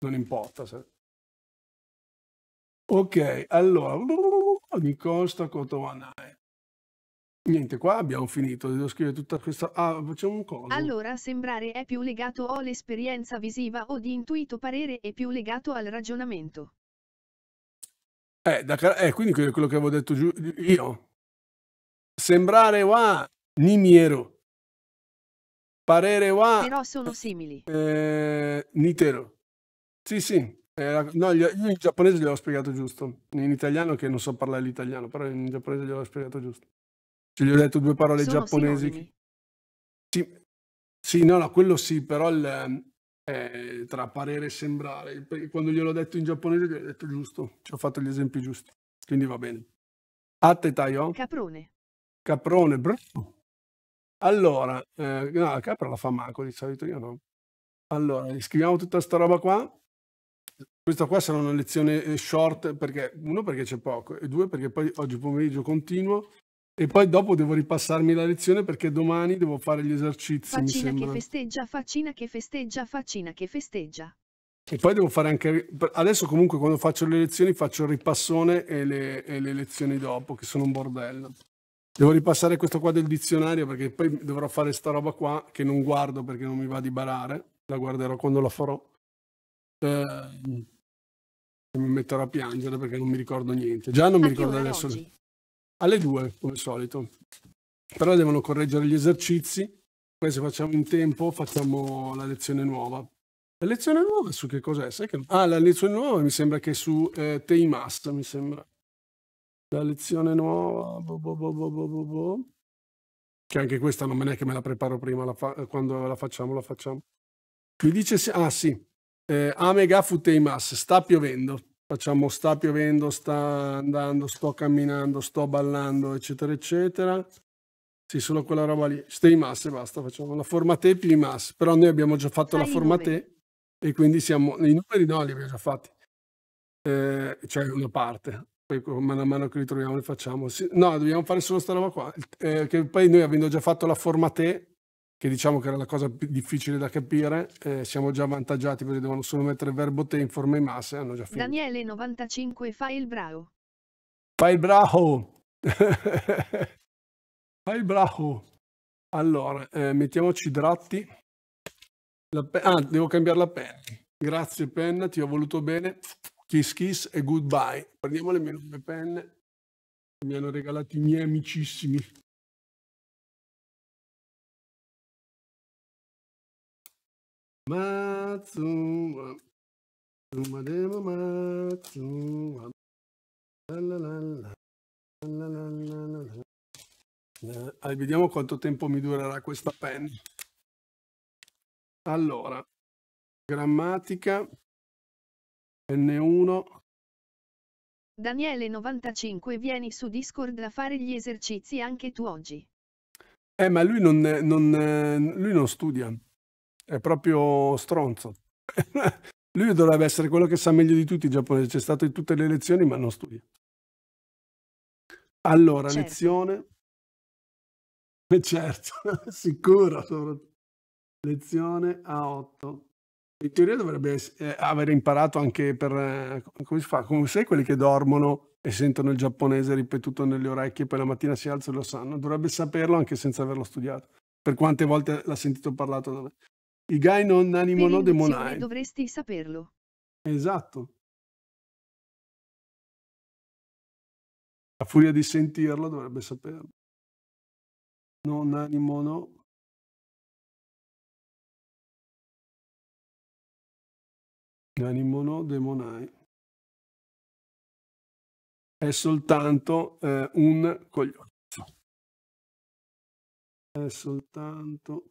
non importa. Ok, allora, mi costa quanto one Niente, qua abbiamo finito, devo scrivere tutta questa... Ah, facciamo un coso. Allora, sembrare è più legato o all'esperienza visiva o di intuito parere è più legato al ragionamento. Eh, da, eh quindi quello che avevo detto io, Sembrare wa nimiero. Parere wa... Però sono simili. Eh, nitero. Sì, sì. Eh, no, io in giapponese gliel'ho spiegato giusto. In italiano che non so parlare l'italiano, però in giapponese gliel'ho spiegato giusto. Cioè, gli ho detto due parole sono giapponesi. Che... Sì, sì, no, no, quello sì, però il, eh, tra parere e sembrare, quando gliel'ho detto in giapponese gli ho detto giusto, ci ho fatto gli esempi giusti, quindi va bene. A te, Taio. Caprone. Caprone, brr. Allora, eh, no, la capra la fa manco di solito, io no. Allora, scriviamo tutta sta roba qua. Questa qua sarà una lezione eh, short, perché uno perché c'è poco, e due perché poi oggi pomeriggio continuo, e poi dopo devo ripassarmi la lezione perché domani devo fare gli esercizi. Faccina che festeggia, faccina che festeggia, faccina che festeggia. E poi devo fare anche... Adesso comunque quando faccio le lezioni faccio il ripassone e le, e le lezioni dopo, che sono un bordello. Devo ripassare questo qua del dizionario perché poi dovrò fare sta roba qua che non guardo perché non mi va di barare, la guarderò quando la farò. Eh, mi metterò a piangere perché non mi ricordo niente. Già non mi ricordo adesso. Oggi? Alle due, come al solito. Però devono correggere gli esercizi. Poi se facciamo in tempo facciamo la lezione nuova. La lezione nuova su che cos'è? Che... Ah, la lezione nuova mi sembra che è su eh, Teimas, mi sembra. La lezione nuova, boh boh boh, boh, boh, boh, che anche questa non me ne è che me la preparo prima, la eh, quando la facciamo la facciamo. Mi dice, se ah sì, eh, Amega Futeimas, sta piovendo, facciamo sta piovendo, sta andando, sto camminando, sto ballando, eccetera, eccetera. Sì, solo quella roba lì. Stay mass e basta, facciamo la forma formate più mass. Però noi abbiamo già fatto Dai la formate e quindi siamo... I numeri no, li abbiamo già fatti. Eh, cioè una parte man mano che li troviamo ne facciamo. Sì, no, dobbiamo fare solo sta roba qua. Eh, che poi noi avendo già fatto la formate, che diciamo che era la cosa più difficile da capire, eh, siamo già avvantaggiati perché devono solo mettere verbo te in forma in massa hanno già finito. Daniele95 fa il bravo. Fai il bravo! Fai il bravo! Allora, eh, mettiamoci dratti. ah, devo cambiare la penna. Grazie penna, ti ho voluto bene. Kiss Kiss e Goodbye. Prendiamo le mie nuove penne che mi hanno regalato i miei amicissimi. Matsuma, Sumadeva Matsuma, Allora, vediamo quanto tempo mi durerà questa penna. Allora, grammatica, N1 Daniele95 vieni su Discord a fare gli esercizi anche tu oggi. Eh, ma lui non, non, lui non studia, è proprio stronzo. lui dovrebbe essere quello che sa meglio di tutti in Giappone, c'è stato in tutte le lezioni ma non studia. Allora, certo. lezione... Certo, sicuro. Lezione A8 in teoria dovrebbe eh, aver imparato anche per, eh, come si fa, come sai quelli che dormono e sentono il giapponese ripetuto nelle orecchie e poi la mattina si alza e lo sanno, dovrebbe saperlo anche senza averlo studiato, per quante volte l'ha sentito parlato da me. I gai non animo no demonai. Dovresti saperlo. Esatto. A furia di sentirlo dovrebbe saperlo. Non animo no Animono demonai. È soltanto eh, un cogliozzo. È soltanto...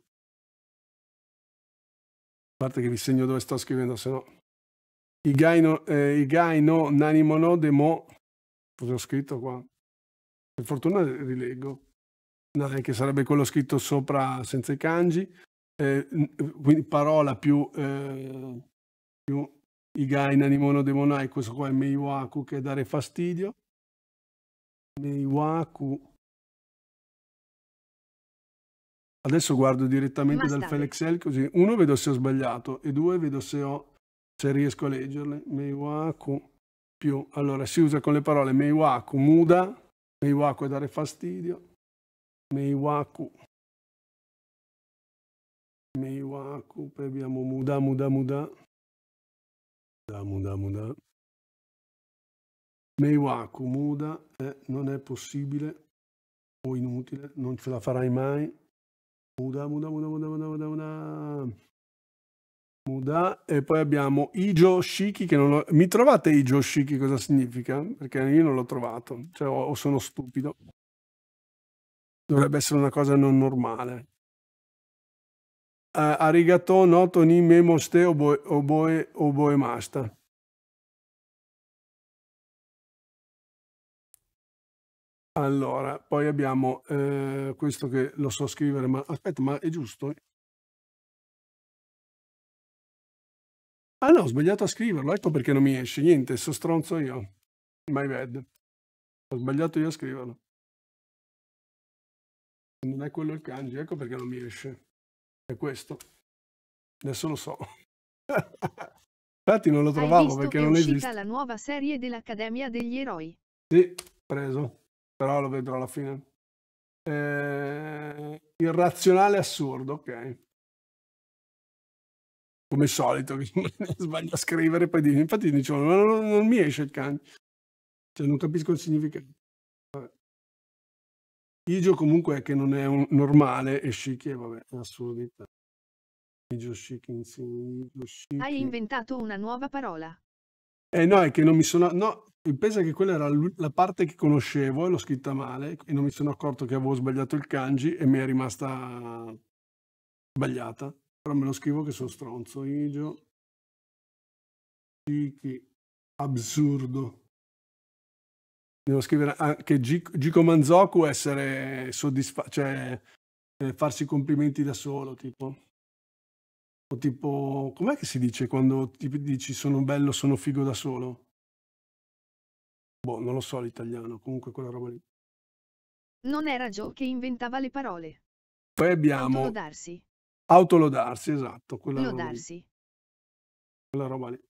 A parte che vi segno dove sto scrivendo, se no... Igaino, eh, Igaino Nanimono demo... Cosa ho scritto qua? Per fortuna rileggo. No, che sarebbe quello scritto sopra senza i kanji. Eh, quindi parola più... Eh, più i Gaina di Mono Demonai, questo qua è Meiwaku che è dare fastidio. Meiwaku. Adesso guardo direttamente dal file Excel così, uno vedo se ho sbagliato e due vedo se, ho, se riesco a leggerle. Meiwaku più. Allora si usa con le parole Meiwaku muda, Meiwaku è dare fastidio, Meiwaku. Meiwaku, poi abbiamo muda, muda, muda. Muda, muda, muda. Meiwaku, muda, eh, non è possibile o inutile, non ce la farai mai. Muda, muda, muda, muda, muda, muda, muda. Muda. E poi abbiamo Ijo Shiki che non ho... Mi trovate Ijo Shiki cosa significa? Perché io non l'ho trovato, cioè o sono stupido. Dovrebbe essere una cosa non normale arigato noto ni memoste oboe, oboe, oboe masta. Allora, poi abbiamo eh, questo che lo so scrivere, ma aspetta, ma è giusto? Ah no, ho sbagliato a scriverlo, ecco perché non mi esce. Niente, so stronzo io. My bad. Ho sbagliato io a scriverlo. Non è quello il kanji, ecco perché non mi esce. È questo. Adesso lo so. Infatti non lo trovavo perché non esiste. È uscita la nuova serie dell'Accademia degli Eroi. Sì, preso. Però lo vedrò alla fine. Eh, irrazionale assurdo, ok. Come al solito, sbaglio a scrivere, poi dico, infatti dicevo non, non, non mi esce il cane. Cioè, non capisco il significato. Igio comunque è che non è un, normale e Shiki è, vabbè, è assurdità. Igio Shiki, insegno, Hai inventato una nuova parola. Eh no, è che non mi sono... No, pensa che quella era la parte che conoscevo e l'ho scritta male e non mi sono accorto che avevo sbagliato il kanji e mi è rimasta sbagliata. Però me lo scrivo che sono stronzo. Igio. Shiki. Absurdo devo scrivere anche Gico Manzoku essere soddisfatto, cioè eh, farsi complimenti da solo, tipo. O tipo, com'è che si dice quando ti dici sono bello, sono figo da solo? Boh, non lo so l'italiano, comunque quella roba lì. Non era Joe che inventava le parole. Poi abbiamo... Autolodarsi. Autolodarsi, esatto. Quella Lodarsi. Roba Quella roba lì.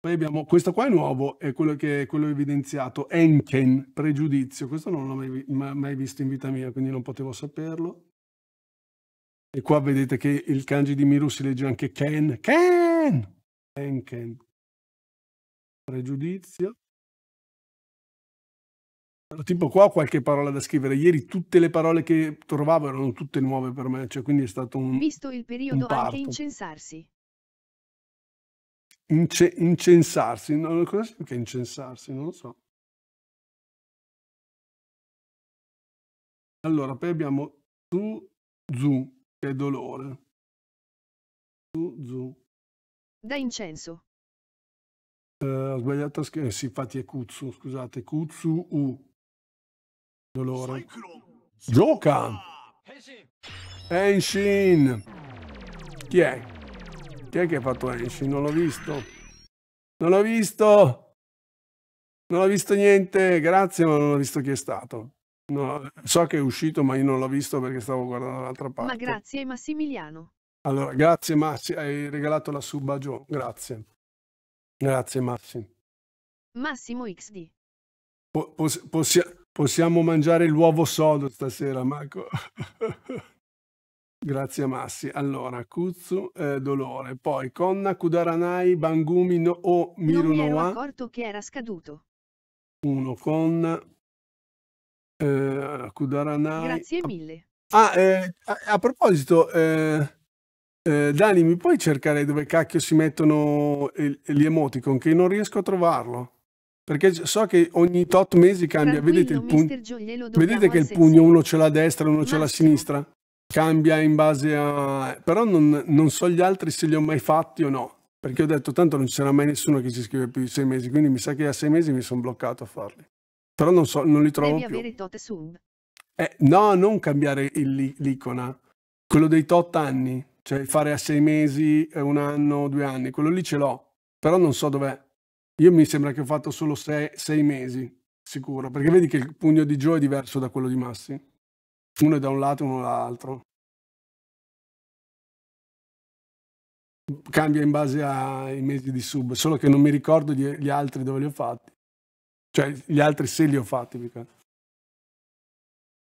Poi abbiamo questo qua è nuovo, è quello che è quello evidenziato, Enken, pregiudizio. Questo non l'ho mai, mai, visto in vita mia, quindi non potevo saperlo. E qua vedete che il kanji di Miru si legge anche Ken. Ken! Enken. Pregiudizio. Tipo qua ho qualche parola da scrivere. Ieri tutte le parole che trovavo erano tutte nuove per me, cioè quindi è stato un Visto il periodo anche incensarsi. Ince- incensarsi, no, cosa significa incensarsi? Non lo so. Allora, poi abbiamo tu, zu, che è dolore. Tu, zu. Da incenso. Eh, ho sbagliato a scrivere, eh, sì, infatti è Kutsu, scusate, Kutsu U. Dolore. Gioca! Eh Enshin! Chi è? Chi è che ha fatto Enshi? Non l'ho visto. Non l'ho visto. Non ho visto niente. Grazie, ma non ho visto chi è stato. No, so che è uscito, ma io non l'ho visto perché stavo guardando dall'altra parte. Ma grazie Massimiliano. Allora, grazie Massi, hai regalato la sub a Gio. Grazie. Grazie Massi. Massimo XD. Po possi possiamo mangiare l'uovo sodo stasera, Marco. Grazie Massi. Allora, Kutsu, eh, Dolore, poi Konna, Kudaranai, Bangumi no, o Mirunoa. Non mi ero accorto che era scaduto. Uno Konna, eh, Kudaranai. Grazie mille. Ah, eh, a, a, proposito, eh, eh, Dani, mi puoi cercare dove cacchio si mettono gli emoticon? Che non riesco a trovarlo. Perché so che ogni tot mesi cambia. Tranquillo, vedete, il pugno, vedete che il pugno uno ce l'ha a destra e uno ce l'ha a sinistra? cambia in base a... però non, non, so gli altri se li ho mai fatti o no, perché ho detto tanto non c'era mai nessuno che ci scrive più di sei mesi, quindi mi sa che a sei mesi mi sono bloccato a farli. Però non, so, non li trovo Devi più. avere sub. Eh, no, non cambiare il, l'icona, quello dei tot anni, cioè fare a sei mesi, eh, un anno, due anni, quello lì ce l'ho, però non so dov'è. Io mi sembra che ho fatto solo sei, sei mesi, sicuro, perché vedi che il pugno di Joe è diverso da quello di Massi uno da un lato e uno dall'altro. Cambia in base ai mesi di sub, solo che non mi ricordo gli altri dove li ho fatti. Cioè, gli altri se li ho fatti. Mica.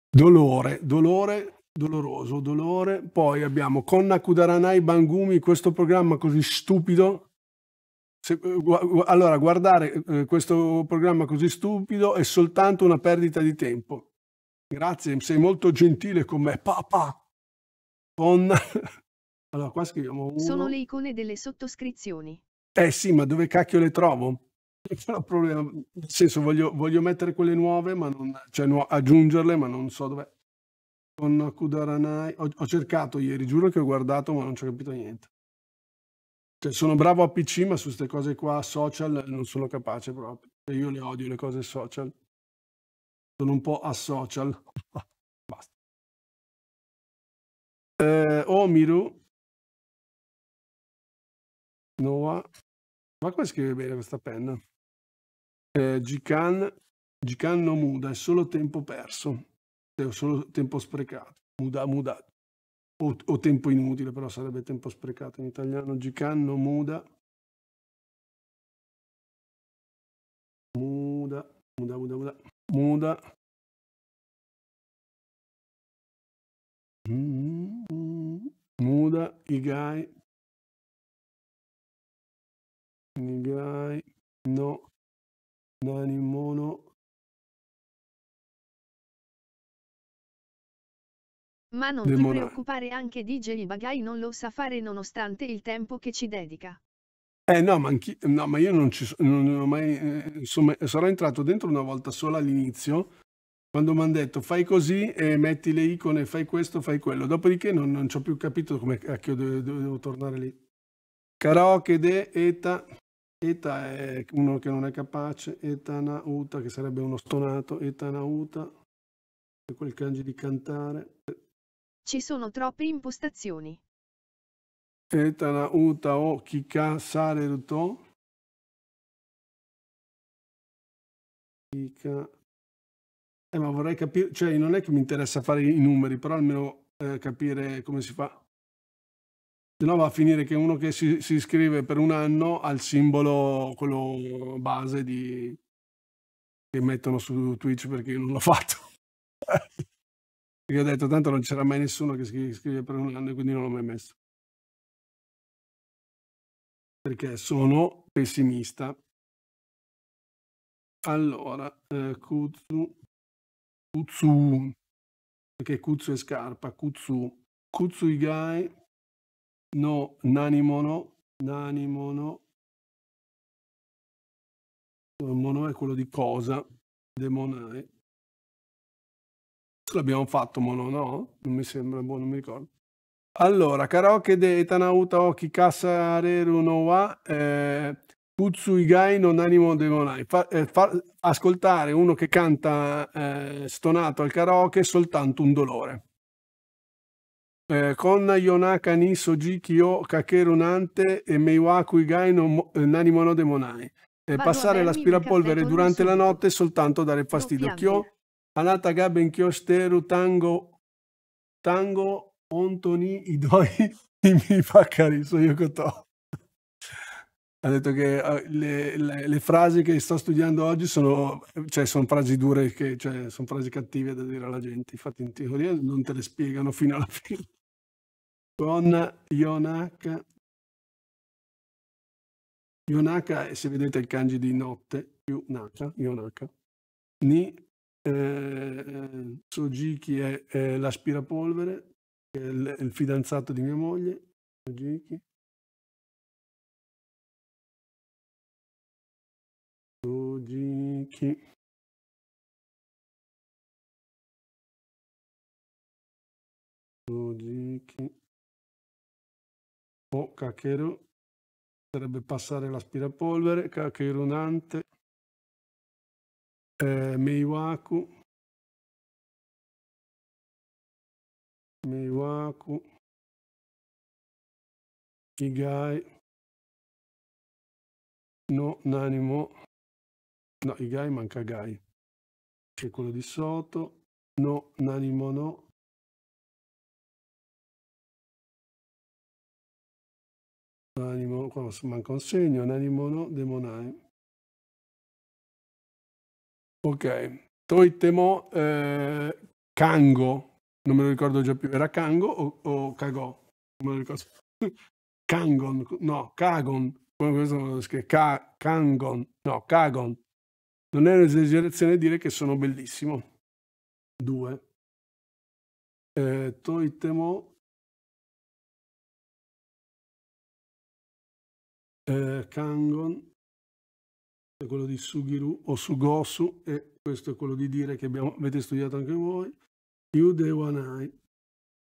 Dolore, dolore, doloroso, dolore. Poi abbiamo Konna Kudaranai Bangumi, questo programma così stupido se, eh, gu allora, guardare eh, questo programma così stupido è soltanto una perdita di tempo. Grazie, sei molto gentile con me, papà. Con... Allora, qua scriviamo uno. Sono le icone delle sottoscrizioni. Eh sì, ma dove cacchio le trovo? Però problema, nel senso voglio, voglio, mettere quelle nuove, ma non, cioè no, aggiungerle, ma non so dove. Con Kudaranai, ho, ho, cercato ieri, giuro che ho guardato, ma non ci ho capito niente. Cioè, sono bravo a PC, ma su queste cose qua, social, non sono capace proprio. Cioè, io le odio le cose social sono un po' a social. Basta. Eh, Omiru. Noah. Ma come scrive bene questa penna? Eh, Gican, muda, è solo tempo perso, è solo tempo sprecato. Muda, muda. O, o tempo inutile, però sarebbe tempo sprecato in italiano. Gican no muda. Muda, muda, muda, muda muda. Muda, Igai. Igai, no. Nani mono. Ma non Demora. ti preoccupare anche DJ Bagai non lo sa fare nonostante il tempo che ci dedica. Eh no, ma, no, ma io non ci so- non ho mai, eh, insomma, sarò entrato dentro una volta sola all'inizio, quando mi hanno detto fai così e metti le icone, fai questo, fai quello. Dopodiché non, non ci ho più capito come cacchio dove, dove devo tornare lì. Karaoke de eta, eta è uno che non è capace, etana uta che sarebbe uno stonato, etana uta quel kanji di cantare. Ci sono troppe impostazioni. エタな歌を聞かされると、eh, ma vorrei capire, cioè non è che mi interessa fare i numeri, però almeno eh, capire come si fa. Se no va a finire che uno che si, si iscrive per un anno ha il simbolo, quello base di, che mettono su Twitch perché io non l'ho fatto. perché ho detto tanto non c'era mai nessuno che si iscrive per un anno e quindi non l'ho mai messo perché sono pessimista. Allora, eh, Kutsu, Kutsu, perché Kutsu è scarpa, Kutsu, Kutsu Igai, no, Nanimono, Nanimono, mono è quello di cosa, Demonai. L'abbiamo fatto mono, no? Non mi sembra, boh, non mi ricordo. Allora, karaoke de Tanauta Oki Kasareru no wa eh, Kutsuigai non animo demonai. Fa, eh, fa, ascoltare uno che canta eh, stonato al karaoke è soltanto un dolore. Eh, con Yonaka ni Sojiki o Kakeru Nante e Meiwaku Igai non animo no eh, demonai. Eh, passare l'aspirapolvere durante la notte è soltanto dare fastidio. Kyo, Anata Gaben Kyosteru Tango Tango Ontoni Idoi Imipakari Soyoko To. Ha detto che ah, le, le, le, frasi che sto studiando oggi sono, cioè, sono frasi dure, che, cioè, sono frasi cattive da dire alla gente. Infatti in teoria non te le spiegano fino alla fine. Con Yonak. Yonaka, se vedete il kanji di notte, più Naka, Yonaka. Ni eh, eh Sojiki è eh, l'aspirapolvere, il, il fidanzato di mia moglie, Giki. Giki. Giki. O Kakeru. Sarebbe passare l'aspirapolvere, Kakerunante, eh, Meiwaku. Miwaku, Igai, No Nanimo, no Igai manca Gai, che è quello di sotto, No Nanimo no, Nanimo, qua manca un segno, Nanimo no, Demonai. Ok, Toitemo eh, Kango, non me lo ricordo già più, era Kango o, o Kagò? Non me lo ricordo. Kangon, no, Kagon, questo che Ka, Kangon, no, Kagon. Non è un'esagerazione dire che sono bellissimo. Due. Eh, Toitemo. Eh, Kangon quello di Sugiru o Sugosu e questo è quello di dire che abbiamo, avete studiato anche voi. You The One Eye.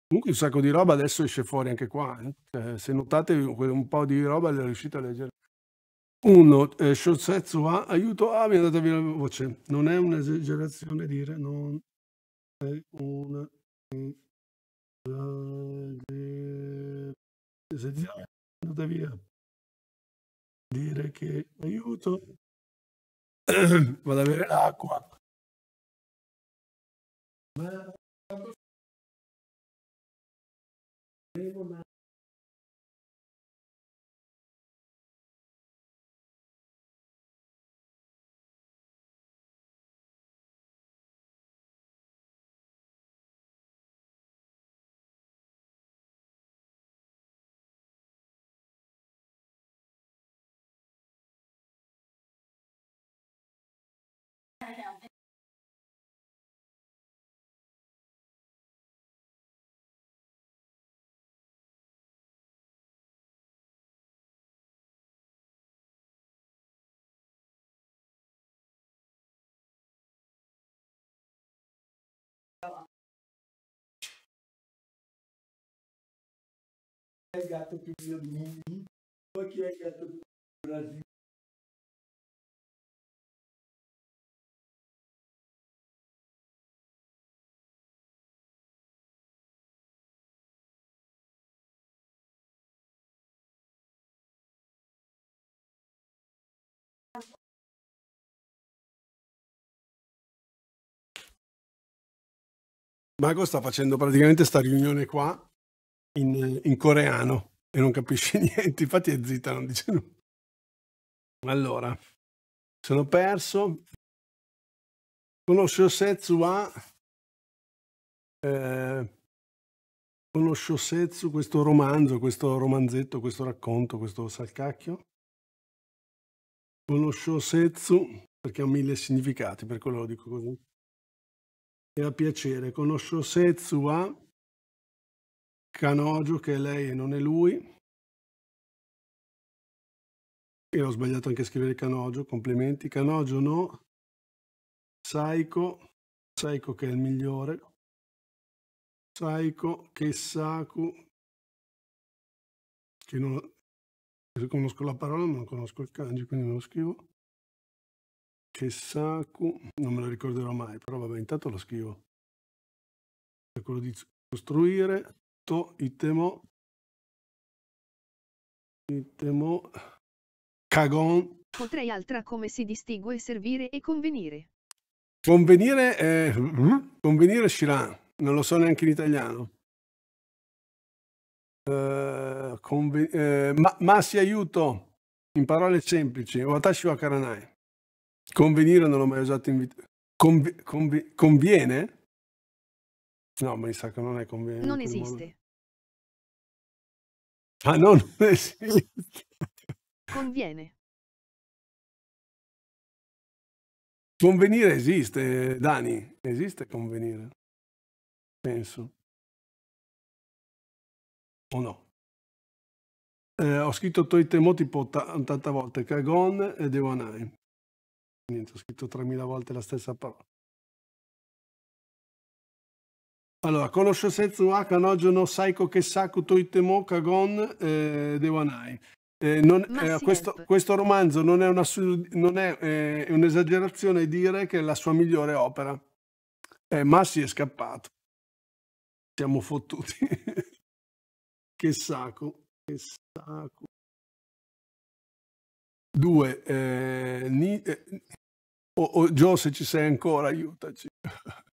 Comunque un sacco di roba adesso esce fuori anche qua. Eh? Cioè, se notate un po' di roba le riuscite a leggere. Uno, eh, Shosetsu A, aiuto ah mi è andata via la voce. Non è un'esagerazione dire, non è una esagerazione. È andata via. Dire che aiuto, vado ad avere l'acqua. Beh. Thank you. é gata primeiro do mundo, qual que é gata do Brasil. Mago sta facendo praticamente sta riunione qua in, eh, in coreano e non capisce niente, infatti è zitta, non dice nulla. Allora, sono perso. Sono Shosetsu a... Eh, sono Shosetsu, questo romanzo, questo romanzetto, questo racconto, questo salcacchio. Sono Shosetsu, perché ha mille significati, per quello lo dico così. E a piacere, conosco Setsu a Canogio che è lei e non è lui. Io ho sbagliato anche a scrivere Canogio, complimenti. Canogio no. Saiko, Saiko che è il migliore. Saiko, Kesaku, che non conosco la parola, ma non conosco il kanji, quindi non lo scrivo. Kesaku, non me lo ricorderò mai, però vabbè, intanto lo scrivo. È quello di costruire, tutto cagon Potrei altra come si distingue servire e convenire. Convenire è... Mm, convenire Shiran, non lo so neanche in italiano. Uh, eh, conven... uh, eh, ma, ma si aiuto in parole semplici. Watashi wa karanai. Convenire non l'ho mai usato in vita. Conv... Conv... conviene? No, ma mi sa che non è conveniente. Non esiste. Ah, no, non esiste. Conviene. Convenire esiste, Dani, esiste convenire, penso. O no? Eh, ho scritto Toitemo tipo 80 volte, Kagon e Devanai. Niente, ho scritto 3000 volte la stessa parola. Allora, no, Koloshosetsu Waka Nojono Saiko Kesaku Toitemo Kagon eh, Dewanai. Eh, non, eh, questo, eh. questo, romanzo non è, una, non è eh, un'esagerazione dire che è la sua migliore opera. Eh, Massi è scappato. Siamo fottuti. che sacco. Che sacco. Due. Eh, ni, oh, oh, Gio, se ci sei ancora, aiutaci.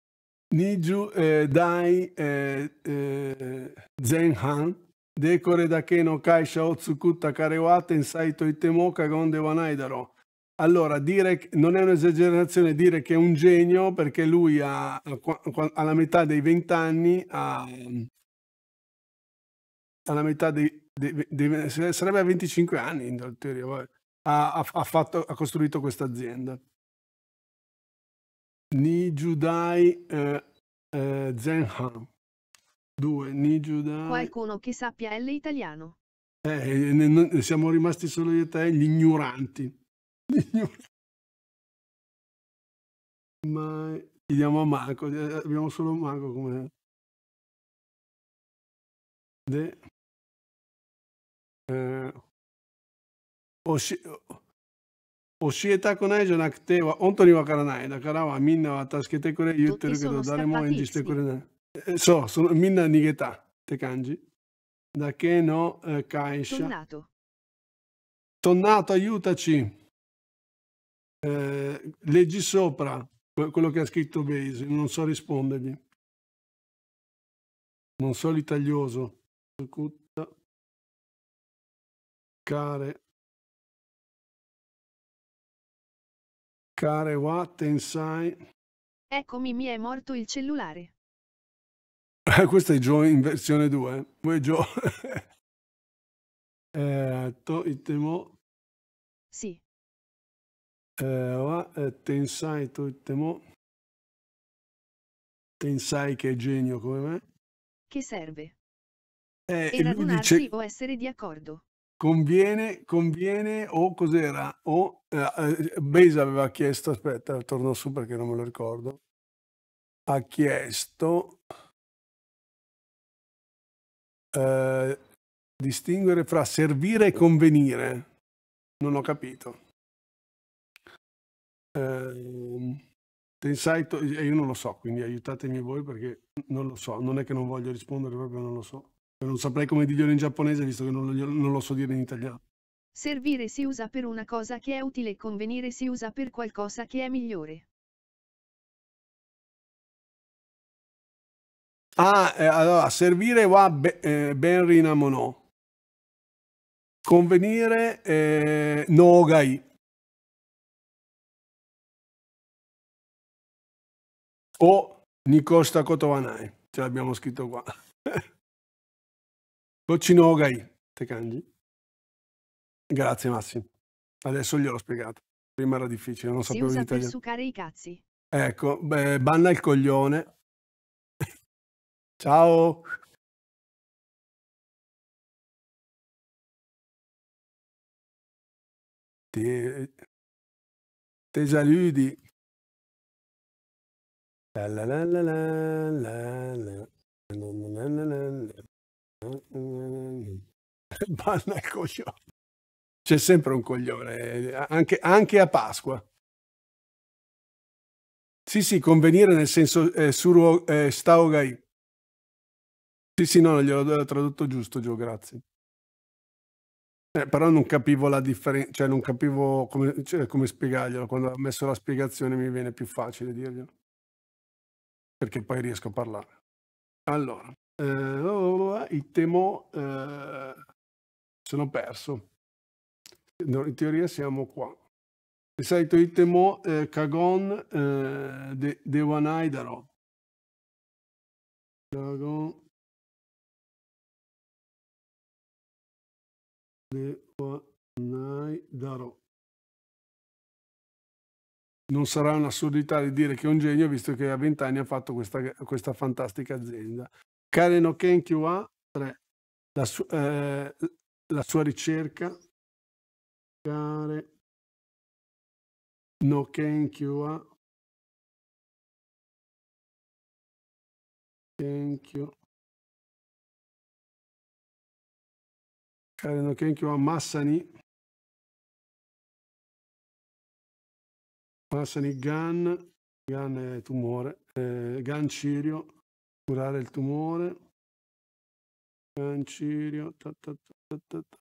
Niju eh, Dai eh, eh, Zenhan, Decore da che no kai shaotsukutta karewate insai toitemo kagonde wanai daro. Allora, dire, non è un'esagerazione dire che è un genio perché lui ha, alla metà dei vent'anni, ehm, alla metà dei, dei, dei, sarebbe a 25 anni in teoria, ha, ha, fatto, ha costruito questa azienda. Ni Judai eh, eh, Zenhan. Due, Ni Judai. Qualcuno che sappia l'italiano. italiano. Eh, eh, ne, ne, siamo rimasti solo io e te, gli ignoranti. Gli ignoranti. Ma chiediamo a Marco, eh, abbiamo solo Marco come... De... Eh, Osh... 教えたくないじゃなくて本当にわからないだからみんなは助けてくれ言ってるけど誰も返事してくれないそうそのみんな逃げたって感じだけの会社 tornato tornato aiutaci eh, leggi sopra quello che ha scritto Base non so rispondergli non so l'itaglioso care Care Watt Inside. Eccomi, mi è morto il cellulare. Questo è Joe in versione 2. Eh. Poi Joe. eh, to itemo. Sì. Eh, wa, eh, tensai to itemo. Tensai che è genio come me. Che serve? Eh, e radunarsi dice... o essere di accordo. Conviene, conviene, o oh, cos'era? O oh, eh, Base aveva chiesto, aspetta, torno su perché non me lo ricordo. Ha chiesto eh, distinguere fra servire e convenire. Non ho capito. Eh, Tensai, io non lo so, quindi aiutatemi voi perché non lo so, non è che non voglio rispondere, proprio non lo so. Non saprei come dirglielo in giapponese visto che non, non lo so dire in italiano. Servire si usa per una cosa che è utile e convenire si usa per qualcosa che è migliore. Ah, eh, allora, servire va be, eh, ben rinamonò. Convenire eh, gai. O Nicosta Kotovanai. Ce l'abbiamo scritto qua. Grazie Massimo. Adesso gliel'ho spiegato. Prima era difficile, non si sapevo usa in italiano. per sucare i cazzi. Ecco, beh, banna il coglione. Ciao. Te... Tesaludi. La la la la la la la la la la la la Banna il coglione. C'è sempre un coglione, eh, anche, anche a Pasqua. Sì, sì, convenire nel senso eh, suro eh, staugai. Sì, sì, no, gliel'ho tradotto giusto, Gio, grazie. Eh, però non capivo la differenza, cioè non capivo come, cioè, come spiegarglielo. Quando ho messo la spiegazione mi viene più facile dirglielo. Perché poi riesco a parlare. Allora. Uh, eh, oh, oh, oh, eh, il temo uh, eh, sono perso. in teoria siamo qua. Il sito il uh, Kagon uh, de, Dewanai Daro. Kagon Dewanai Daro. Non sarà un'assurdità di dire che è un genio, visto che a vent'anni ha fatto questa, questa fantastica azienda. Karenoken QA 3. La, su eh, la sua ricerca. Care Noken QA. Thank you. Karen Okenkyo a Massani. Massani Gan, Gan è tumore, eh, Gan Cirio, curare il tumore, cancirio, ta, ta, ta, ta, ta.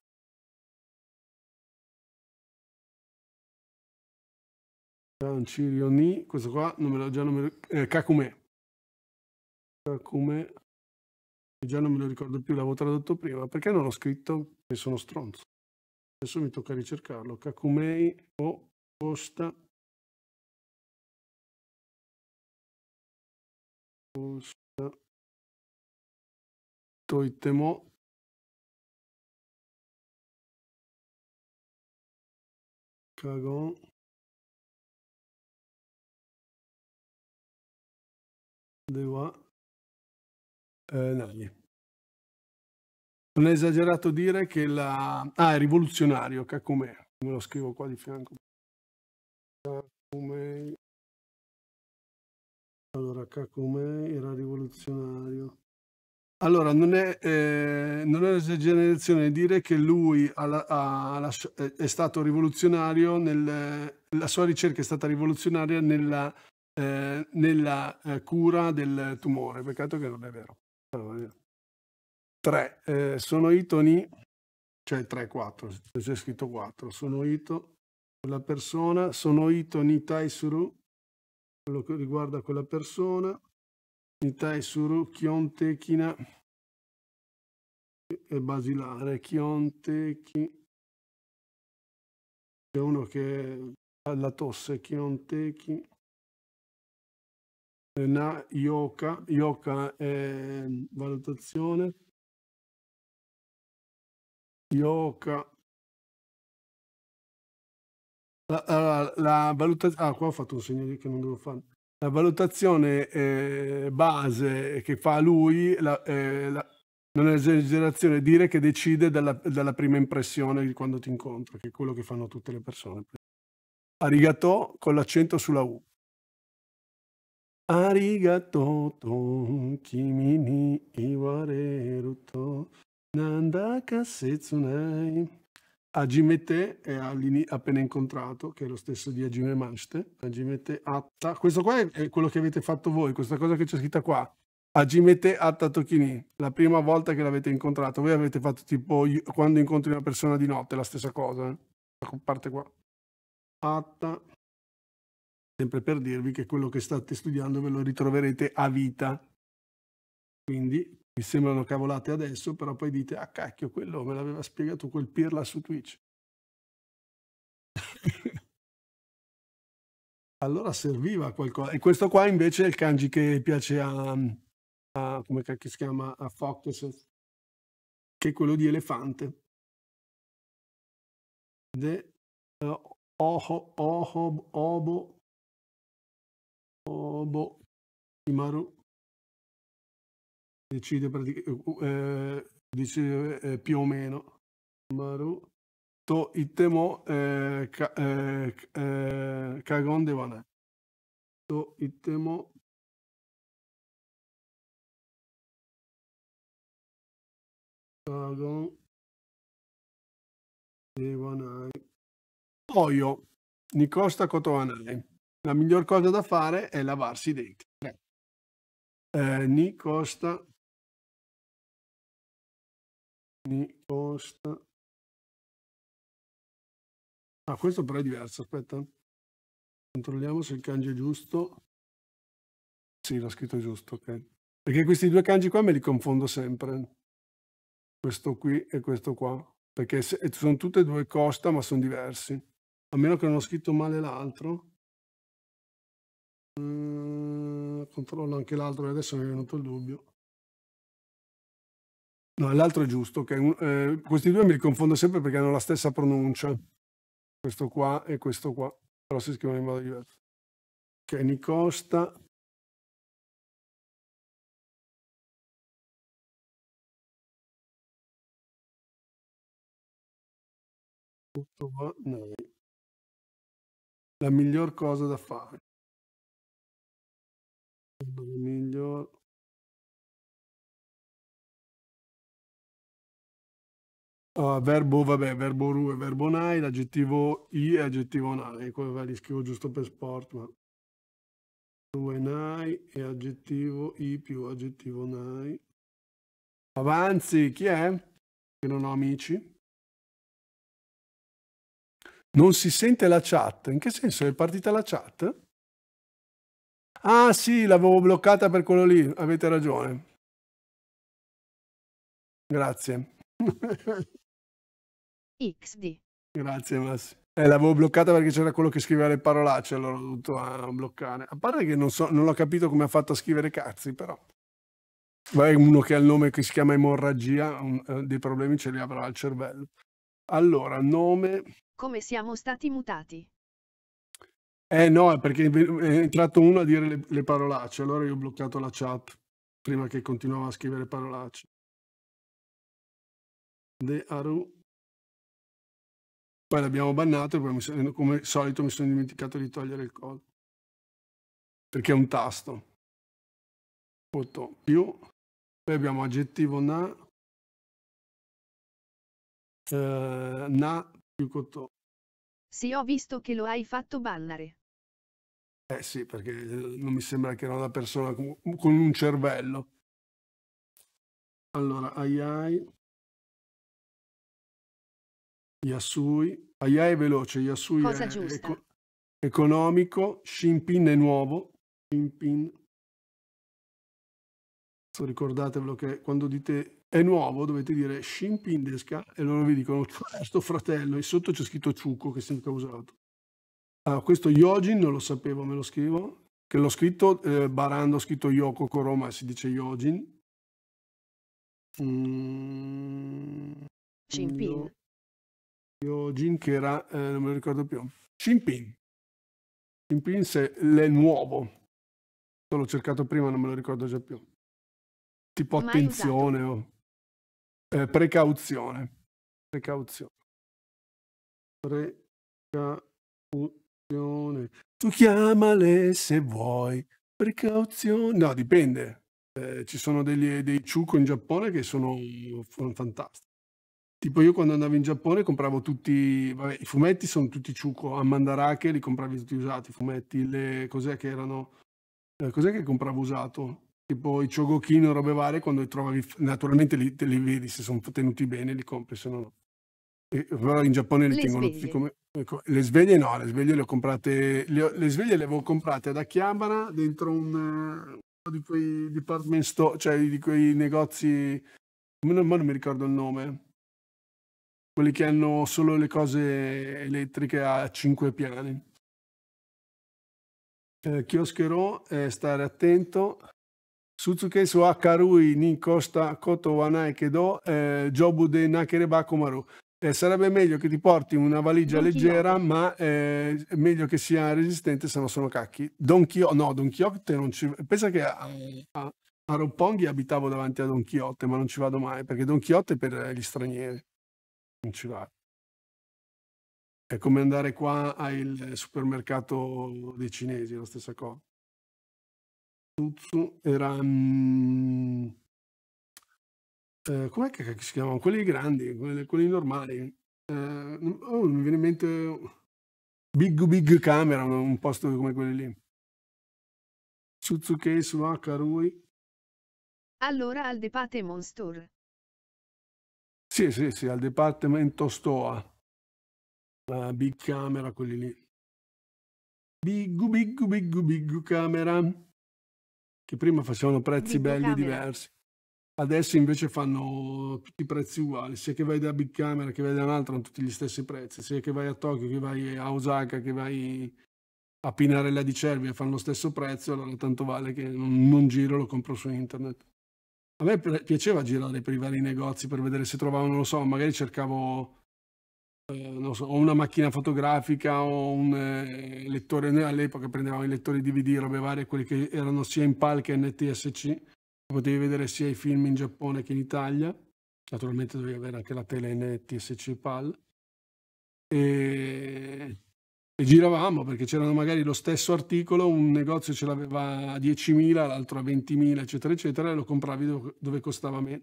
Cancirio Ni, questo qua non me lo, già non me lo, eh, Kakume. Kakume, già non me lo ricordo più, l'avevo tradotto prima, perché non l'ho scritto? Che sono stronzo. Adesso mi tocca ricercarlo. Kakumei o Costa. Costa. といってもカゴンでは、えー、Naghi. Non è esagerato dire che la... Ah, è rivoluzionario, Kakumei. Me lo scrivo qua di fianco. Kakumei. Allora, Kakumei era rivoluzionario. Allora, non è, eh, non è esagerazione dire che lui alla, alla, eh, è stato rivoluzionario, nel, la sua ricerca è stata rivoluzionaria nella, eh, nella eh, cura del tumore. Peccato che non è vero. Allora, tre, eh, sono itoni, cioè tre, quattro, c'è scritto quattro, sono ito, la persona, sono itoni taisuru, quello che riguarda quella persona, Itaisuru, Chionte, China e basilare. kion chi... c'è uno che ha la tosse, kion chi... Na Yoka, Yoka è valutazione. Yoka. La, la, la valutazione. Ah, qua ho fatto un segno di che non devo fare la valutazione eh, base che fa lui la, eh, la, non è esagerazione dire che decide dalla, dalla, prima impressione di quando ti incontro, che è quello che fanno tutte le persone. Arigato con l'accento sulla U. Arigato to kimi ni iwareru to nanda kasetsunai. Agimete è appena incontrato, che è lo stesso di Agime Mashte, Agimete Atta. Questo qua è quello che avete fatto voi, questa cosa che c'è scritta qua. Agimete Atta Tokini, la prima volta che l'avete incontrato. Voi avete fatto tipo quando incontri una persona di notte, la stessa cosa. Eh? Parte qua. Atta. Sempre per dirvi che quello che state studiando ve lo ritroverete a vita. Quindi mi sembrano cavolate adesso, però poi dite, ah cacchio, quello me l'aveva spiegato quel pirla su Twitch. allora serviva qualcosa. E questo qua invece è il kanji che piace a, a come cacchio si chiama, a Focus, che è quello di elefante. De, uh, oho, oho, obo, obo, imaru decide, eh eh, eh, eh, più o meno Maru to ittemo eh, ka, eh, eh, kagon devanai to ittemo kagon devanai Oio Nicosta Cotoanai la miglior cosa da fare è lavarsi i denti eh, Nicosta Nicost. Ah, questo però è diverso, aspetta. Controlliamo se il kanji è giusto. Sì, l'ho scritto giusto, ok. Perché questi due kanji qua me li confondo sempre. Questo qui e questo qua. Perché se, sono tutte e due costa, ma sono diversi. A meno che non ho scritto male l'altro. Mm, controllo anche l'altro, adesso mi è venuto il dubbio. No, l'altro è giusto. okay. eh, questi due mi li confondo sempre perché hanno la stessa pronuncia. Questo qua e questo qua, però si scrivono in modo diverso. Ok, Kenny Costa. La miglior cosa da fare. La miglior Uh, verbo, vabbè, verbo ru e verbo nai, l'aggettivo i e aggettivo nai, come ecco, va, li scrivo giusto per sport, ma ru e nai e aggettivo i più aggettivo nai. Avanzi, chi è? Che non ho amici. Non si sente la chat, in che senso? È partita la chat? Ah sì, l'avevo bloccata per quello lì, avete ragione. Grazie. XD. Grazie Massimo. Eh, l'avevo bloccata perché c'era quello che scriveva le parolacce, allora ho dovuto ah, bloccare. A parte che non, so, non l'ho capito come ha fatto a scrivere cazzi, però. Vai uno che ha il nome che si chiama emorragia, un, eh, dei problemi ce li avrà al cervello. Allora, nome... Come siamo stati mutati? Eh no, perché è entrato uno a dire le, le parolacce, allora io ho bloccato la chat prima che continuava a scrivere parolacce. De Aru poi l'abbiamo bannato e poi sono, eh, come al solito mi sono dimenticato di togliere il coso. Perché è un tasto. Foto più. Poi abbiamo aggettivo na. Eh, na più cotto. Sì, ho visto che lo hai fatto bannare Eh sì, perché eh, non mi sembra che era una persona con un cervello. Allora, ai ai. Yasui, Aya è veloce, Yasui Cosa è Eco economico, Shinpin è nuovo, Shinpin, ricordatevelo che quando dite è nuovo dovete dire Shinpin desca e loro vi dicono questo cioè, fratello e sotto c'è scritto ciucco che si è usato. Ah, questo Yojin non lo sapevo, me lo scrivo, che l'ho scritto eh, barando, ho scritto Yoko Koroma, e si dice Yojin. Mm, Shinpin. No. Jin che era, eh, non me lo ricordo più, Shinpin. Shinpin se l'è nuovo. L'ho cercato prima, non me lo ricordo già più. Tipo Mai attenzione usato. Oh. o eh, precauzione. Precauzione. Precauzione. Tu chiamale se vuoi. Precauzione. No, dipende. Eh, ci sono degli, dei ciuco in Giappone che sono fantastici. Tipo io quando andavo in Giappone compravo tutti, vabbè, i fumetti sono tutti ciuco, a Mandarake li compravi tutti usati, i fumetti, le cos'è che erano, eh, cos'è che compravo usato? Tipo i ciogokino, robe varie, quando li trovavi, naturalmente li, te li vedi, se sono tenuti bene li compri, se no no. E, però in Giappone li le tengono sveglie. tutti come... Ecco, le sveglie no, le sveglie le ho comprate, le, le sveglie le avevo comprate ad Acchiabara dentro un, eh, di quei department store, cioè di quei negozi, non, non mi ricordo il nome, quelli che hanno solo le cose elettriche a 5 piani. Eh, Kioskero, eh, stare attento. Suzuke so Akarui ni Costa Koto Wanai Kedo eh, Jobu de nakere bakumaru. Eh, sarebbe meglio che ti porti una valigia Don leggera, Chino. ma è eh, meglio che sia resistente, se no sono cacchi. Don Quixote, no, Don Quixote non ci... Pensa che a, a, a Ropponghi abitavo davanti a Don Quixote, ma non ci vado mai, perché Don Quixote è per gli stranieri non ci va. È come andare qua al supermercato dei cinesi, la stessa cosa. Tutsu era... Um, eh, com'è che si chiamavano? Quelli grandi, quelli, quelli normali. Eh, oh, mi viene in mente Big Big Camera, un posto come quelli lì. Suzuki Suakarui. Allora Aldepate Depate Monster. Sì, sì, sì, al Dipartimento Stoa, la Big Camera, quelli lì. Biggu, biggu, biggu, biggu camera, che prima facevano prezzi big belli camera. diversi. Adesso invece fanno tutti i prezzi uguali, sia che vai da Big Camera che vai da un'altra hanno tutti gli stessi prezzi, sia che vai a Tokyo che vai a Osaka che vai a Pinarella di Cervia fanno lo stesso prezzo, allora tanto vale che non, non giro, lo compro su internet. A me piaceva girare per i vari negozi per vedere se trovavano, non lo so, magari cercavo eh, so, o una macchina fotografica o un eh, lettore, noi all'epoca prendevamo i lettori DVD, robe varie, quelli che erano sia in PAL che NTSC, potevi vedere sia i film in Giappone che in Italia, naturalmente dovevi avere anche la tele NTSC PAL. E e giravamo perché c'erano magari lo stesso articolo, un negozio ce l'aveva a 10.000, l'altro a 20.000, eccetera, eccetera, e lo compravi dove costava meno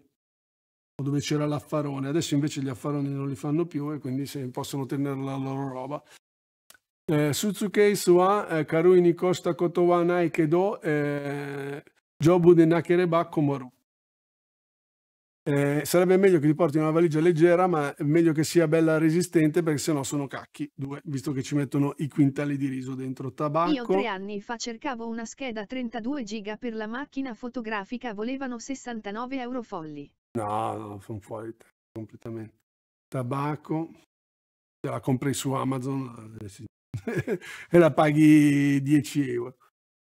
o dove c'era l'affarone. Adesso invece gli affaroni non li fanno più e quindi se possono tenere la loro roba. Eh, Suzuki Sua, eh, Karui Nikosta Kotowa Naikedo, eh, Jobu de Nakereba Komaru. Eh, sarebbe meglio che ti porti una valigia leggera, ma è meglio che sia bella resistente perché sennò sono cacchi, due, visto che ci mettono i quintali di riso dentro tabacco. Io tre anni fa cercavo una scheda 32 giga per la macchina fotografica, volevano 69 euro folli. No, no, sono fuori completamente. Tabacco, te la compri su Amazon e la paghi 10 euro.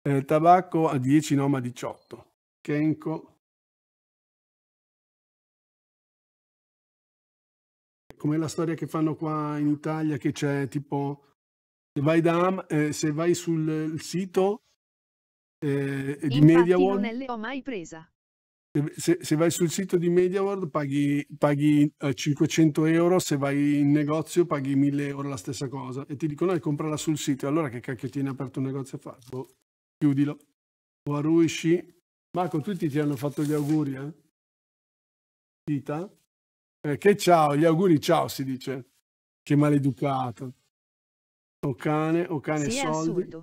Eh, tabacco a 10, no, ma 18. Kenko come la storia che fanno qua in Italia, che c'è tipo, se vai, da, eh, se vai sul sito eh, di MediaWorld... non l'ho mai presa. Se, se, vai sul sito di MediaWorld paghi, paghi, 500 eh, euro, se vai in negozio paghi 1000 euro la stessa cosa e ti dicono di eh, comprarla sul sito. Allora che cacchio tieni aperto un negozio a fare? Boh, chiudilo. O arruisci. Marco, tutti ti hanno fatto gli auguri, eh? Tita? che ciao, gli auguri ciao si dice. Che maleducato. O cane, o cane sì, soldi.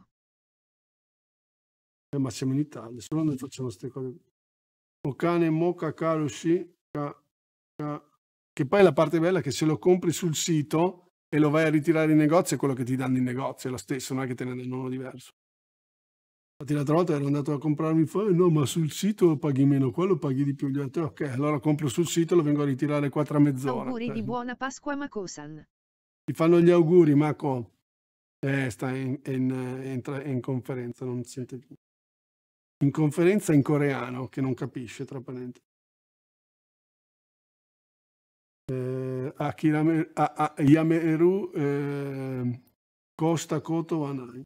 Eh, ma siamo in Italia, solo noi facciamo queste cose. O cane, moca, caro, sci, ca, ca. Che poi la parte bella è che se lo compri sul sito e lo vai a ritirare in negozio è quello che ti danno in negozio, è lo stesso, non è che te ne danno uno diverso. Infatti l'altra volta ero andato a comprarmi fuori, no ma sul sito paghi meno quello, paghi di più. Gli altri, ok, allora compro sul sito, e lo vengo a ritirare qua tra mezz'ora. Auguri di cioè. buona Pasqua Makosan. Ti fanno gli auguri Mako. Eh, sta in, in, eh, in, conferenza, non sente più. In conferenza in coreano, che non capisce, tra parentesi. Eh, Akirame, a, a, Yameru eh, Costa Koto Anai.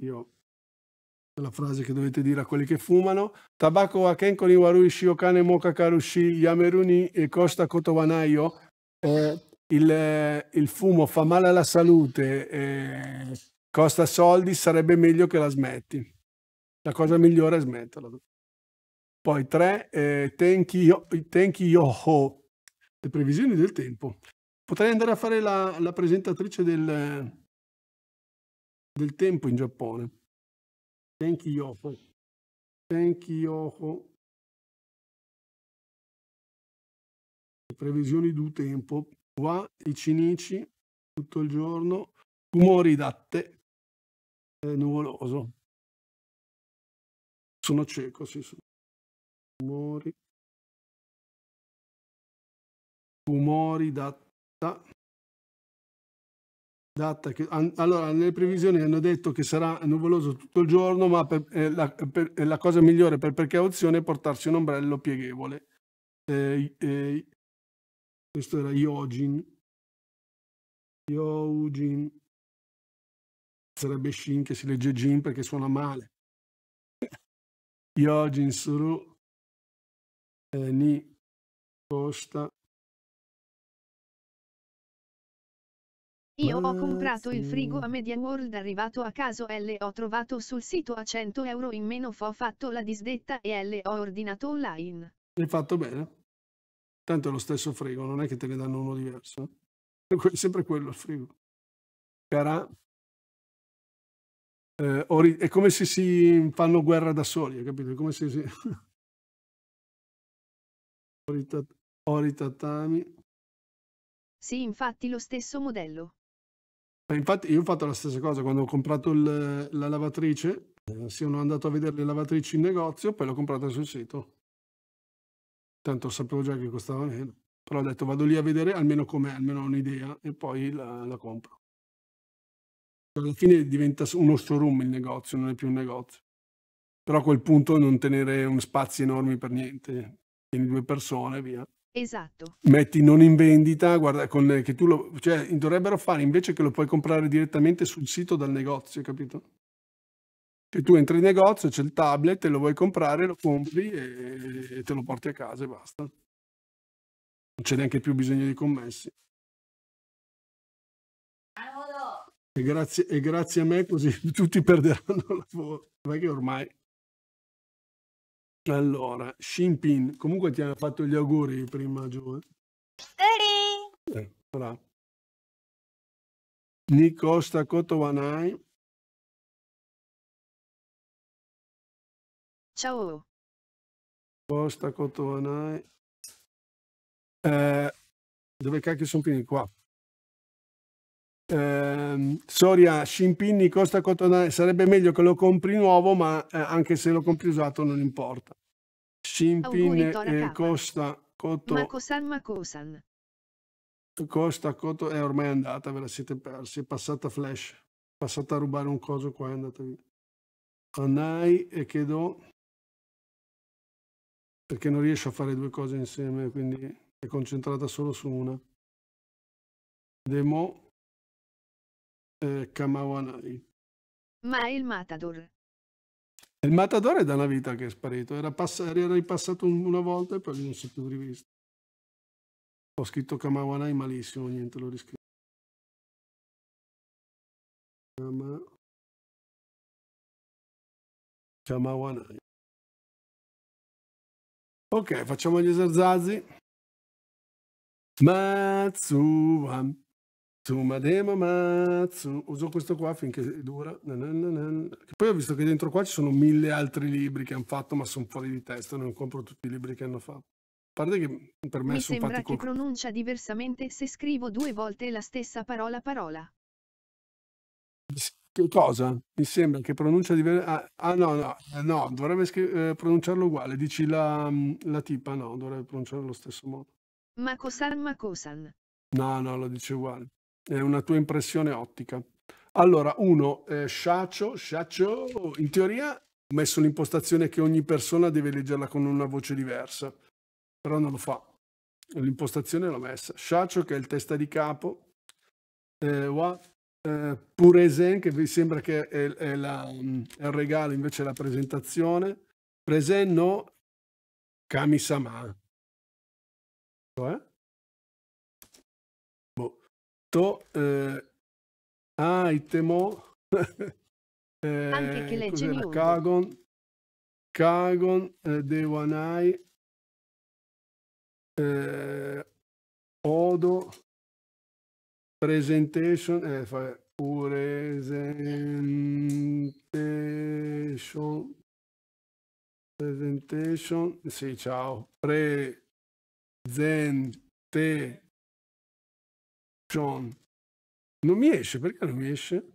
io la frase che dovete dire a quelli che fumano tabacco wa kenko ni warui shiokane mo yameruni e costa kotowanayo eh, il, eh, il, fumo fa male alla salute e costa soldi sarebbe meglio che la smetti la cosa migliore è smetterla poi tre eh, tenki yoho le previsioni del tempo potrei andare a fare la, la presentatrice del, del tempo in Giappone. Tenkiyoko. Yoko. Previsioni du tempo. Qua i cinici tutto il giorno. Umori datte. È eh, nuvoloso. Sono cieco, sì, sono. Umori. Umori datta data che, an, allora, nelle previsioni hanno detto che sarà nuvoloso tutto il giorno, ma per, eh, la, per, eh, la, cosa migliore per precauzione è portarsi un ombrello pieghevole. Eh, eh questo era Yojin Iogin. Sarebbe Shin che si legge Jin perché suona male. Iogin Suru. Eh, Ni Costa. Io ho ah, comprato il frigo a Media World arrivato a caso L ho trovato sul sito a 100 euro in meno ho fatto la disdetta e L ho ordinato online. Hai fatto bene. Tanto è lo stesso frigo, non è che te ne danno uno diverso. È sempre quello il frigo. Cara, eh, è come se si fanno guerra da soli, capito? È come se si... Ori Sì, infatti lo stesso modello. Eh, infatti io ho fatto la stessa cosa quando ho comprato il, la lavatrice, eh, sono andato a vedere le lavatrici in negozio, poi l'ho comprata sul sito. Tanto sapevo già che costava meno, però ho detto vado lì a vedere almeno com'è, almeno ho un'idea e poi la, la compro. Alla fine diventa uno showroom il negozio, non è più un negozio. Però a quel punto non tenere un spazi enormi per niente, eh, tieni due persone via. Esatto. Metti non in vendita, guarda, con, eh, che tu lo, cioè, dovrebbero fare invece che lo puoi comprare direttamente sul sito dal negozio, capito? Che tu entri in negozio, c'è il tablet, e lo vuoi comprare, lo compri e, e te lo porti a casa e basta. Non c'è neanche più bisogno di commessi. E grazie, e grazie a me così tutti perderanno lavoro. Perché ormai allora, Shinpin, comunque ti hanno fatto gli auguri prima, Giove. Eh? Auguri! Eh, bravo. Nicosta Kotovanai. Ciao. Costa Cotovanai. Eh, dove cacchio sono finiti qua? eh, Soria, Scimpinni, Costa Cotonale, sarebbe meglio che lo compri nuovo, ma eh, anche se lo compri usato non importa. Scimpinni, eh, Costa Cotonale. Makosan, Costa Coto è ormai andata, ve la siete persi, è passata flash, è passata a rubare un coso qua, è andata via. Anai e chiedo perché non riesce a fare due cose insieme, quindi è concentrata solo su una. Demo, eh, Kamawanai. Ma è il Matador. Il Matador è da una vita che è sparito, era, pass- era ripassato una volta e poi non si è più rivisto. Ho scritto Kamawanai malissimo, niente, l'ho riscritto. Kama... Kamawanai. Ok, facciamo gli esercizi. Matsuwan. Tsumademamatsu. Uso questo qua finché dura. poi ho visto che dentro qua ci sono mille altri libri che hanno fatto, ma sono fuori di testa. Non compro tutti i libri che hanno fatto. A parte che per me Mi sono sembra che pronuncia diversamente se scrivo due volte la stessa parola parola. Che cosa? Mi sembra che pronuncia diversamente. Ah, ah, no, no, eh, no, dovrebbe eh, pronunciarlo uguale. Dici la, mm, la, tipa, no, dovrebbe pronunciarlo allo stesso modo. Makosan Makosan. No, no, lo dice uguale è una tua impressione ottica. Allora, uno, eh, sciaccio, sciaccio, in teoria ho messo l'impostazione che ogni persona deve leggerla con una voce diversa, però non lo fa. L'impostazione l'ho messa. Sciaccio che è il testa di capo, eh, wa, eh, Puresen che vi sembra che è, è, la, mm, è il regalo invece è la presentazione, Presen no, Kamisama. Cioè? to, eh, Aitemo, eh, anche che eh, legge Kagon, Kagon, eh, Dewanai, eh, Odo, Presentation, eh, fa, presentation presentation sì ciao presente John. Non mi esce, perché non mi esce?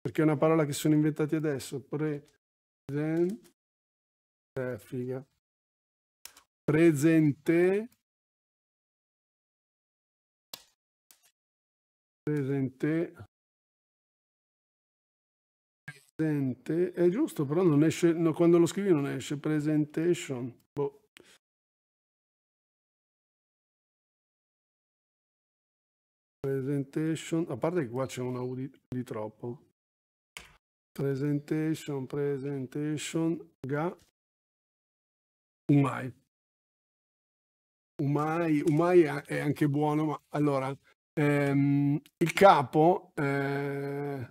Perché è una parola che sono inventati adesso. Present. Eh, figa. Presente. Presente. Presente. È giusto, però non esce, no, quando lo scrivi non esce. Presentation. Presentation, a parte che qua c'è una U di, di troppo. Presentation, presentation, ga, umai. Umai, umai è anche buono, ma allora, ehm, il capo eh,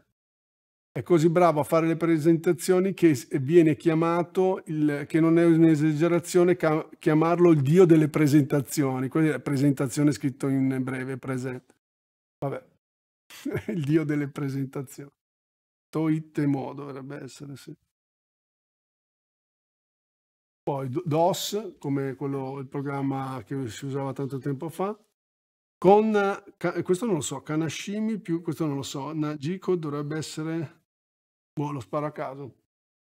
è così bravo a fare le presentazioni che viene chiamato, il, che non è un'esagerazione chiamarlo il dio delle presentazioni, quindi la presentazione scritto in breve presente. Vabbè, il dio delle presentazioni. Toitemo dovrebbe essere, sì. Poi DOS, come quello, il programma che si usava tanto tempo fa, con, questo non lo so, Kanashimi più, questo non lo so, Najiko dovrebbe essere, boh, lo sparo a caso,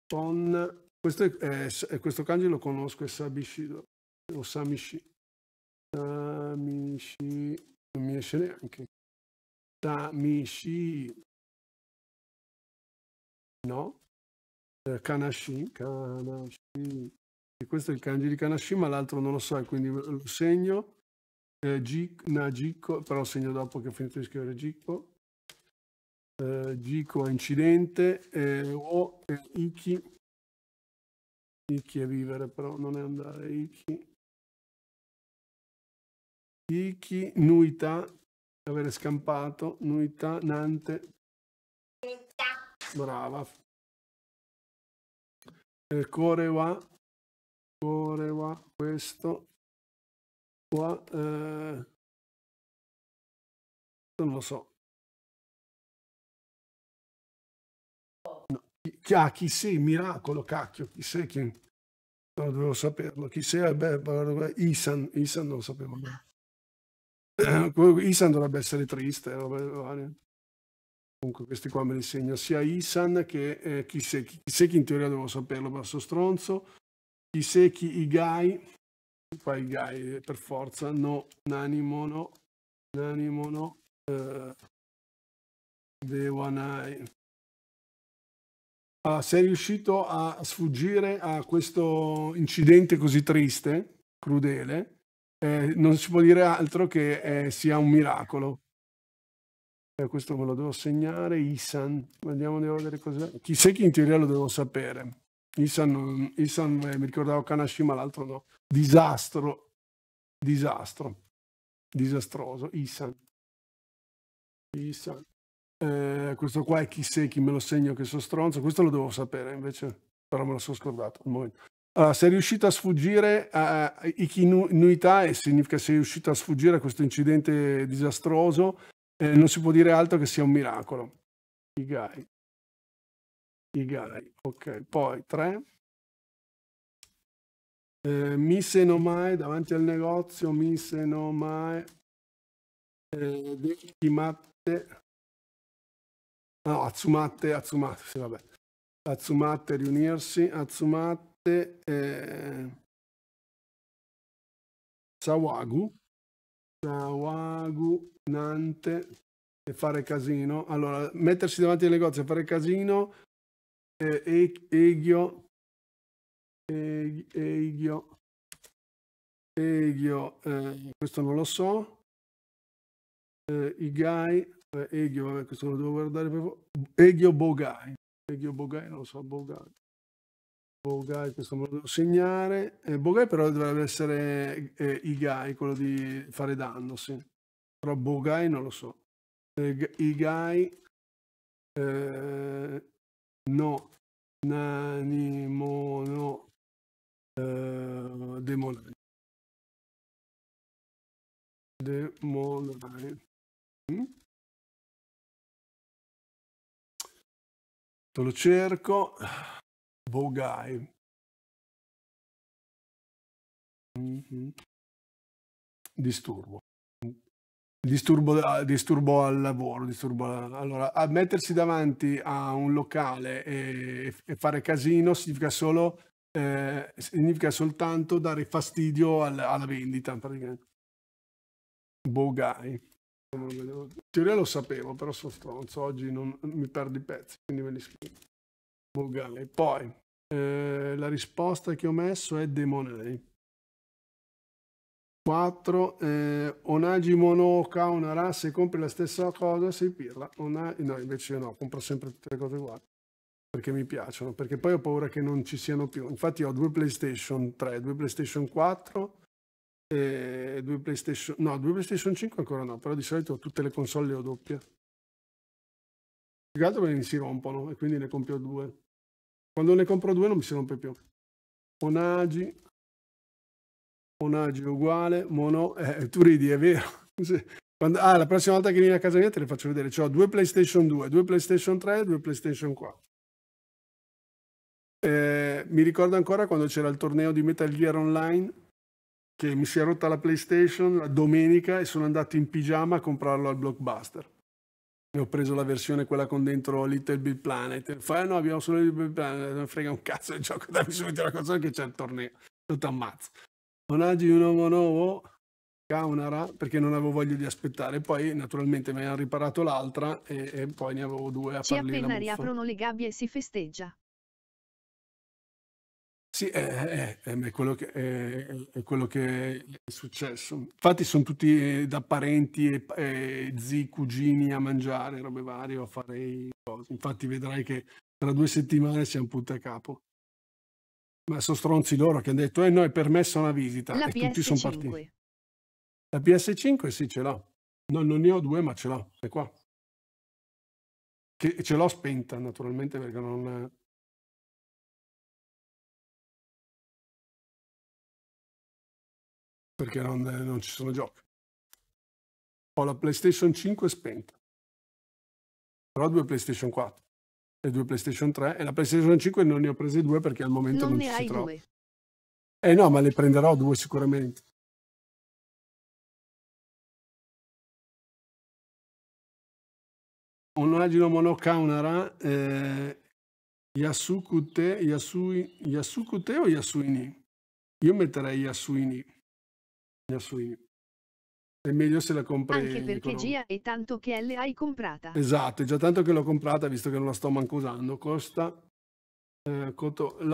con, questo, è, è, questo kanji lo conosco, è Sabishido, o Samishi, Samishi, non mi esce neanche. Tamishi, no? Eh, Kanashi, Kanashi. E questo è il kanji di Kanashi, ma l'altro non lo so, quindi lo segno. Eh, Jik, però lo segno dopo che ho finito di scrivere Jiko. Eh, Jiko incidente, eh, O è Iki. Iki è vivere, però non è andare. Iki. Iki, Nuita, avere scampato, nuità, nante. Brava. Il cuore va, cuore va, questo, qua, eh, non lo so. No. Chi, ah, chi sei, miracolo, cacchio, chi sei, chi... No, dovevo saperlo, chi sei, eh, beh, Isan, Isan non lo sapevo. No. Isan dovrebbe essere triste, Comunque questi qua me li segno, sia Isan che eh, Kiseki. Kiseki in teoria devo saperlo, ma sono stronzo. Kiseki Igai, qua i Igai eh, per forza, no, Nanimo no, Nanimo no, eh, Dewanai. Ah, sei riuscito a sfuggire a questo incidente così triste, crudele, eh, non si può dire altro che eh, sia un miracolo. Eh, questo me lo devo segnare, Isan, andiamo a vedere cos'è. Chissà che in teoria lo devo sapere. Isan, non, Isan eh, mi ricordavo Kanashima, l'altro no. Disastro, disastro, disastroso, Isan. Isan. Eh, questo qua è chi sei, chi me lo segno che sono stronzo, questo lo devo sapere invece, però me lo sono scordato. Un momento. Allora, sei riuscito a sfuggire a Ikinuità, e significa sei riuscito a sfuggire a questo incidente disastroso, eh, non si può dire altro che sia un miracolo. Igai. Igai, ok. Poi tre. Eh, mise no mai davanti al negozio, mise no mai eh, matte. No, azzumatte, azzumatte, sì, vabbè. Azzumatte riunirsi, azzumatte eh, Sawagu, Sawagu, Nante e fare casino. Allora, mettersi davanti al negozio e fare casino, eh, Eghio, eh, Eghio, Eghio, eh, questo non lo so, eh, Igai, eh, Eghio, vabbè, questo lo devo guardare, per... Eghio Bogai, Eghio Bogai, non lo so, Bogai. Bogai, questo me lo devo segnare. Eh, Bogai però dovrebbe essere eh, Igai, quello di fare danno, sì. Però Bogai non lo so. Eh, Igai, eh, no, Nanimo, no, eh, Demonai. Demonai. Mm? Te lo cerco. Bogai. Mhm. Disturbo. Disturbo, disturbo, al lavoro, disturbo al... Allora, a mettersi davanti a un locale e, e fare casino significa solo eh, significa soltanto dare fastidio al, alla vendita praticamente. Bogai. In teoria lo sapevo, però sono stronzo, oggi non, mi perdo i pezzi, quindi ve li scrivo. Bugale. Poi eh, la risposta che ho messo è Demonei. 4. Eh, Onagimo no Kaonara, se compri la stessa cosa sei pirla. Ona... No, invece no, compro sempre tutte le cose uguali perché mi piacciono, perché poi ho paura che non ci siano più. Infatti ho due PlayStation 3, due PlayStation 4 e due PlayStation... No, due PlayStation 5 ancora no, però di solito tutte le console le ho doppie. Più che altro perché mi si rompono e quindi ne compio due. Quando ne compro due non mi si rompe più. monagi Onagi uguale, Mono, eh, eh, tu ridi, è vero. Quando, ah, la prossima volta che vieni a casa mia te le faccio vedere. Ho due PlayStation 2, due PlayStation 3 due PlayStation 4. Eh, mi ricordo ancora quando c'era il torneo di Metal Gear Online che mi si è rotta la PlayStation la domenica e sono andato in pigiama a comprarlo al blockbuster. Ne ho preso la versione quella con dentro Little Big Planet. Fai eh, no, abbiamo solo Little Big Planet, non frega un cazzo il gioco, dammi subito la console che c'è il torneo. Tutto ti ammazzo. Non agi un uomo nuovo, Caunara, perché non avevo voglia di aspettare. Poi naturalmente mi hanno riparato l'altra e, e, poi ne avevo due a Ci appena riaprono le gabbie e si festeggia. Sì, è, è, è, quello che, è, quello che, è, successo. Infatti sono tutti eh, da parenti e, e zii, cugini a mangiare, robe varie, a fare cose. Infatti vedrai che tra due settimane siamo punte a capo. Ma sono stronzi loro che hanno detto, eh no, è permessa una visita. La e PS5. tutti sono partiti. La PS5 sì, ce l'ho. No, non ne ho due, ma ce l'ho. È qua. Che ce l'ho spenta, naturalmente, perché non... perché non, non ci sono giochi. Ho la PlayStation 5 spenta, però due PlayStation 4 e due PlayStation 3 e la PlayStation 5 non ne ho prese due perché al momento non, non ne hai trovo. due. Eh no, ma le prenderò due sicuramente. Un agino monokaunara eh, Yasukute, Yasui, Yasukute o Yasuini? Io metterei Yasuini macchina sui... È meglio se la compri... Anche perché GIA è tanto che L hai comprata. Esatto, è già tanto che l'ho comprata, visto che non la sto manco usando. Costa... Eh,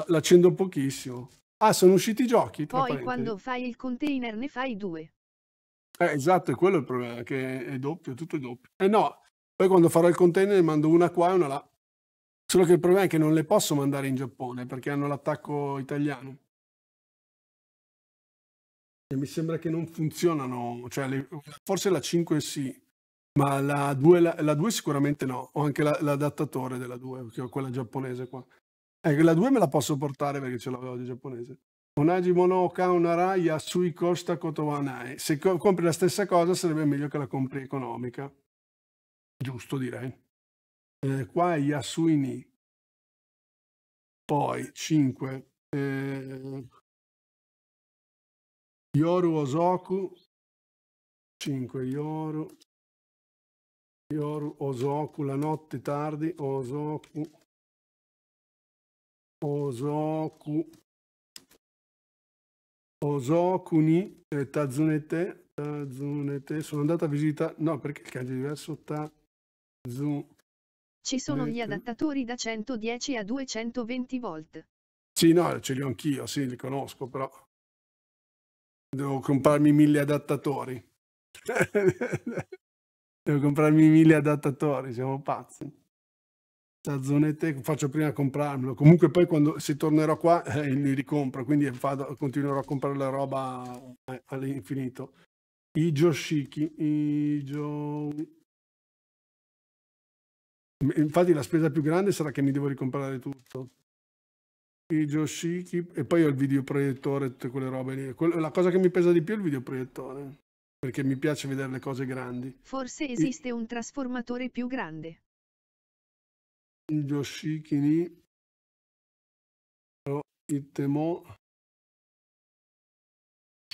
l'accendo pochissimo. Ah, sono usciti i giochi. Poi parenti. quando fai il container ne fai due. Eh, esatto, è quello il problema, che è doppio, tutto è doppio. Eh no, poi quando farò il container mando una qua e una là. Solo che il problema è che non le posso mandare in Giappone perché hanno l'attacco italiano. E mi sembra che non funzionano, cioè le, forse la 5 sì, ma la 2, la, la 2 sicuramente no, ho anche la, l'adattatore della 2, che ho quella giapponese qua. Ecco, la 2 me la posso portare perché ce l'avevo di giapponese. Onagi Monoka Onara Yasui Costa Kotowanai. Se co- compri la stessa cosa sarebbe meglio che la compri economica. Giusto direi. Eh, qua è Yasui Poi 5. Eh, Yoru Osoku 5 Yoru Yoru Osoku la notte tardi Osoku Osoku Osoku ni eh, Tazunete Tazunete sono andata a visita no perché il kanji è diverso Tazunete ci sono gli adattatori da 110 a 220 volt sì no ce li ho anch'io sì li conosco però Devo comprarmi mille adattatori. Devo comprarmi mille adattatori, siamo pazzi. Tazzonette, faccio prima a comprarmelo. Comunque poi quando se tornerò qua eh, li ricompro, quindi vado, continuerò a comprare la roba eh, all'infinito. I Joshiki, i jo... Infatti la spesa più grande sarà che mi devo ricomprare tutto i Joshiki e poi ho il videoproiettore e tutte quelle robe lì. la cosa che mi pesa di più è il videoproiettore, perché mi piace vedere le cose grandi. Forse esiste e- un trasformatore più grande. I Joshiki ni Itemo.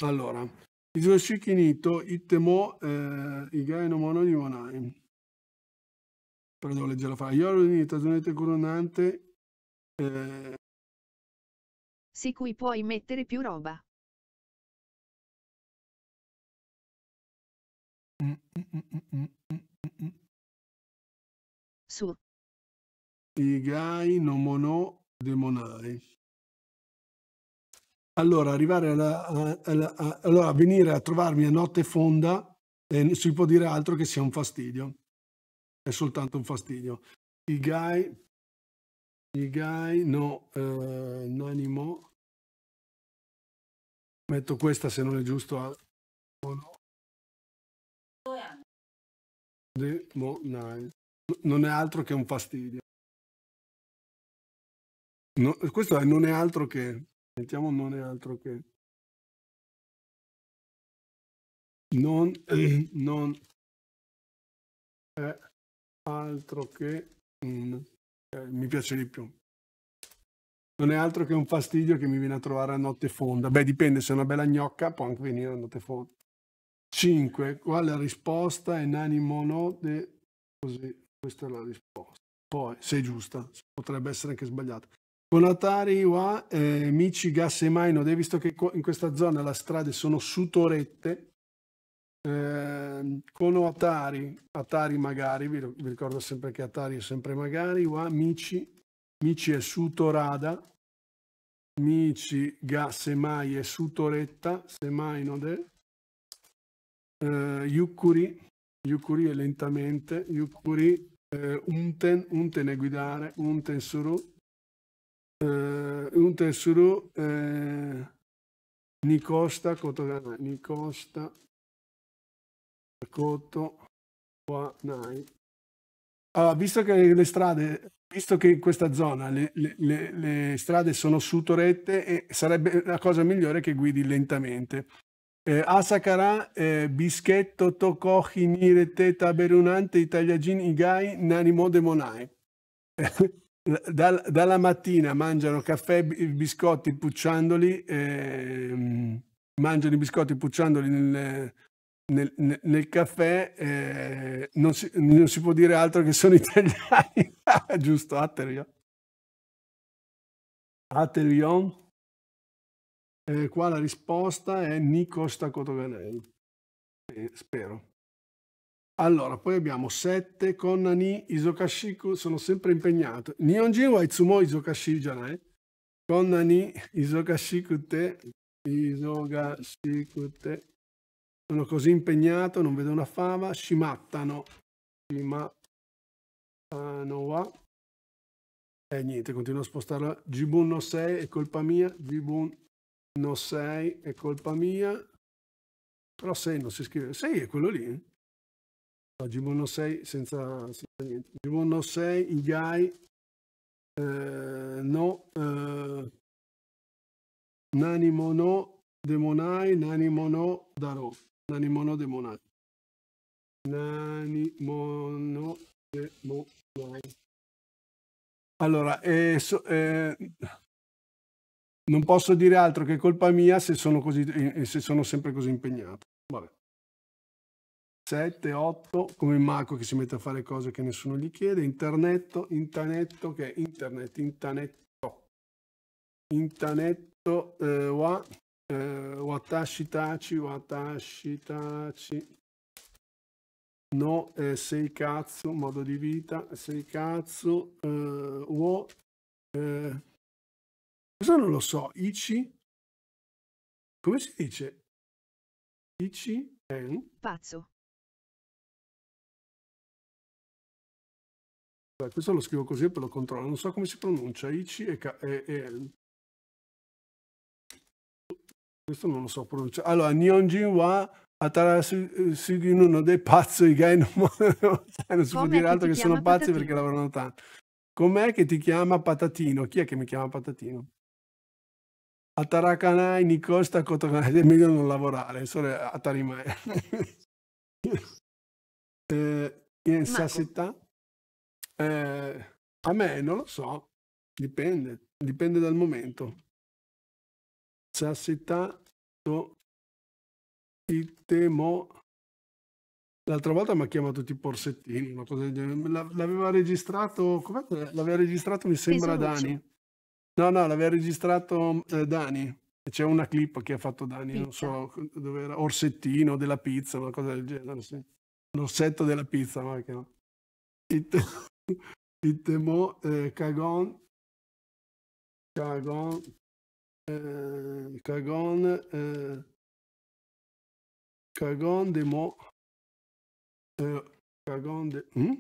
Allora, i Joshiki nito Itemo eh, Igai no mono ni monai. Però devo leggere la fa. Yoro ni Tazunete Coronante eh, su cui puoi mettere più roba. Su. Igai nomono demonai. Allora, arrivare alla, alla, alla, allora, venire a trovarmi a notte fonda, eh, non si può dire altro che sia un fastidio. È soltanto un fastidio. Igai The guy, no, eh, Nanimo. Metto questa se non è giusto. al Oh, no. Demonize. Boh, non è altro che un fastidio. No, questo non è altro che... Mettiamo non è altro che... Non, mm-hmm. non è altro che un eh, mi piace di più. Non è altro che un fastidio che mi viene a trovare a notte fonda. Beh, dipende, se è una bella gnocca può anche venire a notte fonda. 5. Quale risposta è nani monode? Così, questa è la risposta. Poi, se è giusta, potrebbe essere anche sbagliata. Bonatari wa eh, mici gas e maino, visto che in questa zona le strade sono su torette, eh, con Atari, Atari magari, vi, ricordo sempre che Atari è sempre magari, wa Mici, Mici è su Torada, Mici ga semai è Sutoretta, semai node, eh, Yukuri, Yukuri è lentamente, Yukuri eh, Unten, Unten è guidare, Unten suru, eh, Unten suru, eh, Nicosta, Kotoganai, Nicosta, Cotto, qua, nai. Allora, visto che le strade, visto che in questa zona le, le, le, le strade sono sutorette, eh, sarebbe la cosa migliore che guidi lentamente. Eh, Asakara, eh, Bischetto, Tokohi, Nirete, Taberunante, Italiagin, Igai, Nanimode, Monai. Dal, dalla mattina mangiano caffè, biscotti, pucciandoli, eh, mangiano i biscotti pucciandoli nel, nel, nel caffè eh, non, si, non, si, può dire altro che sono italiani, giusto? Atterion. Atterion. Eh, qua la risposta è Nicosta Cotoganei, eh, spero. Allora, poi abbiamo 7, Konnani, Isokashiku, sono sempre impegnato. Nihonjin wa itsumo isokashi janai. Konnani, Isokashiku te, Isogashiku te. Sono così impegnato, non vedo una fava, scimattano. Scimattano va. E eh, niente, continuo a spostarla. Gibun no 6 è colpa mia, Gibun no 6 è colpa mia. Però 6 non si scrive, 6 è quello lì. Eh? Gibun no 6 senza, senza niente. Gibun no 6, Igai, eh, no, eh, Nanimo no, Demonai, Nanimo no, Daro. Nani mono 何者でもない。何者でもない。Allora, eh, so, eh, non posso dire altro che colpa mia se sono, così, eh, se sono sempre così impegnato. Vabbè. 7, 8, come Marco che si mette a fare cose che nessuno gli chiede, internetto, internetto, che è internet, internetto, internetto, eh, wa, eh, watashi tachi, watashi tachi. No, eh, sei cazzo, modo di vita, sei cazzo, eh, wo. Eh, cosa non lo so, ichi? Come si dice? Ichi? En? Pazzo. Questo lo scrivo così e poi lo controllo. Non so come si pronuncia. Ichi e, e, e questo non lo so pronunciare. Allora, Nyonjin wa Atarasuginuno dei pazzi, i gay non, non si può dire altro che sono pazzi perché lavorano tanto. Com'è che ti chiama Patatino? Chi è che mi chiama Patatino? Atarakanai, Nicosta, Kotakanai, è meglio non lavorare, solo Atarimai. eh, in sassità? Eh, a me non lo so, dipende, dipende dal momento. Sassità no, temo L'altra volta mi ha chiamato tipo Orsettini, una cosa del genere. L'aveva registrato, com'è? L'aveva registrato, mi sembra, Dani. No, no, l'aveva registrato mm, eh, Dani. C'è una clip che ha fatto Dani, pizza. non so dove era, Orsettino della pizza, una cosa del genere, sì. L'orsetto della pizza, ma che no. Itemo, eh, Cagon, Cagon, euh, Kagan, euh, Kagan de Mo, euh, Kagan de, hmm?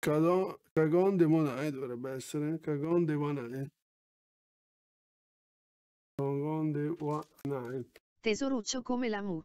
Kagan, Kagan de Monae dovrebbe essere, Kagan eh? de Monae. Kagan de Monae. Tesoruccio come la Mu.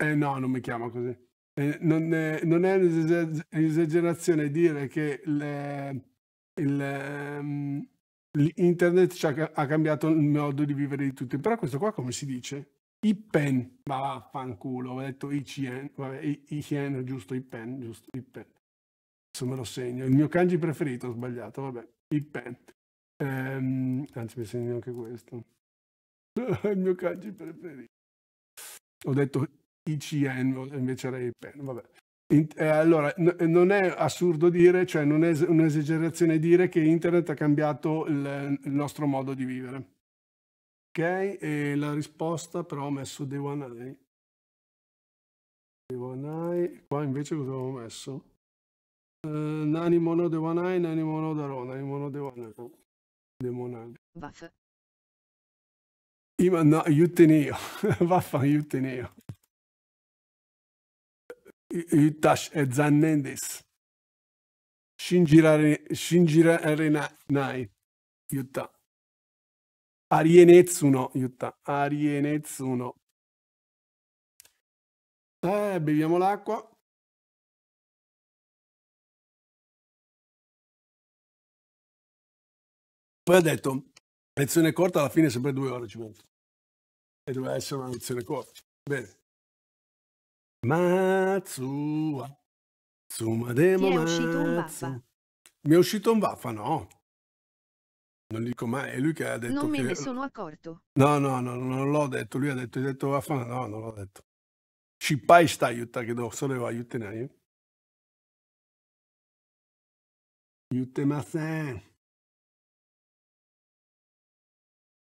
Eh no, non mi chiama così. Eh, non, è, non è un'esagerazione dire che le il, um, l'internet ha, ha, cambiato il modo di vivere di tutti. Però questo qua come si dice? IPEN, ma vaffanculo, ho detto ICN, vabbè, ICN, giusto, IPEN, giusto, IPEN. Adesso me lo segno. Il mio kanji preferito, ho sbagliato, vabbè, IPEN. Um, ehm, anzi, mi segno anche questo. il mio kanji preferito. Ho detto ICN, invece era IPEN, vabbè. In, eh, allora, n- non è assurdo dire, cioè non è es- un'esagerazione dire che internet ha cambiato il, il nostro modo di vivere. Ok, e la risposta però ho messo The One Eye. The One Eye, qua invece cosa avevo messo? Uh, nani mono The One Eye, Nani mono Darò, Nani mono The One Eye. Demonale. Vaff. Ima, no, aiuteneo. Vaffan, aiuteneo e Zannendis. Itachi 残念です。信じられ、信じられなない。言った。ありえねえつの。言った。ありえねえつの。Eh, beviamo l'acqua. Poi ha detto, lezione corta alla fine sempre due ore ci metto. E doveva essere una lezione corta. Bene. Matsu. Suma demo Ti è uscito un vaffa. Mi è uscito un vaffa, no. Non dico mai, è lui che ha detto Non me che... ne sono accorto. No, no, no, non l'ho detto, lui ha detto, hai detto vaffa, no, non l'ho detto. Shippai sta aiuta che do, solo va aiutenai. Aiutemasen.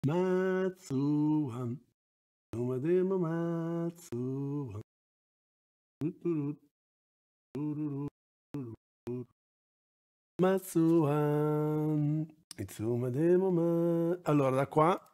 Matsuhan. ma demo Matsuhan. Allora, da qua.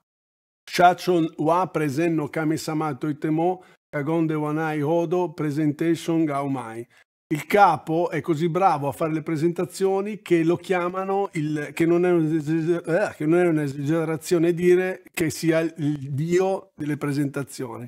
Shachon wa presenno kamisamato itemo kagonde wanai hodo presentation gaumai. Il capo è così bravo a fare le presentazioni che lo chiamano il, che, non è eh, un'esagerazione dire che sia il dio delle presentazioni.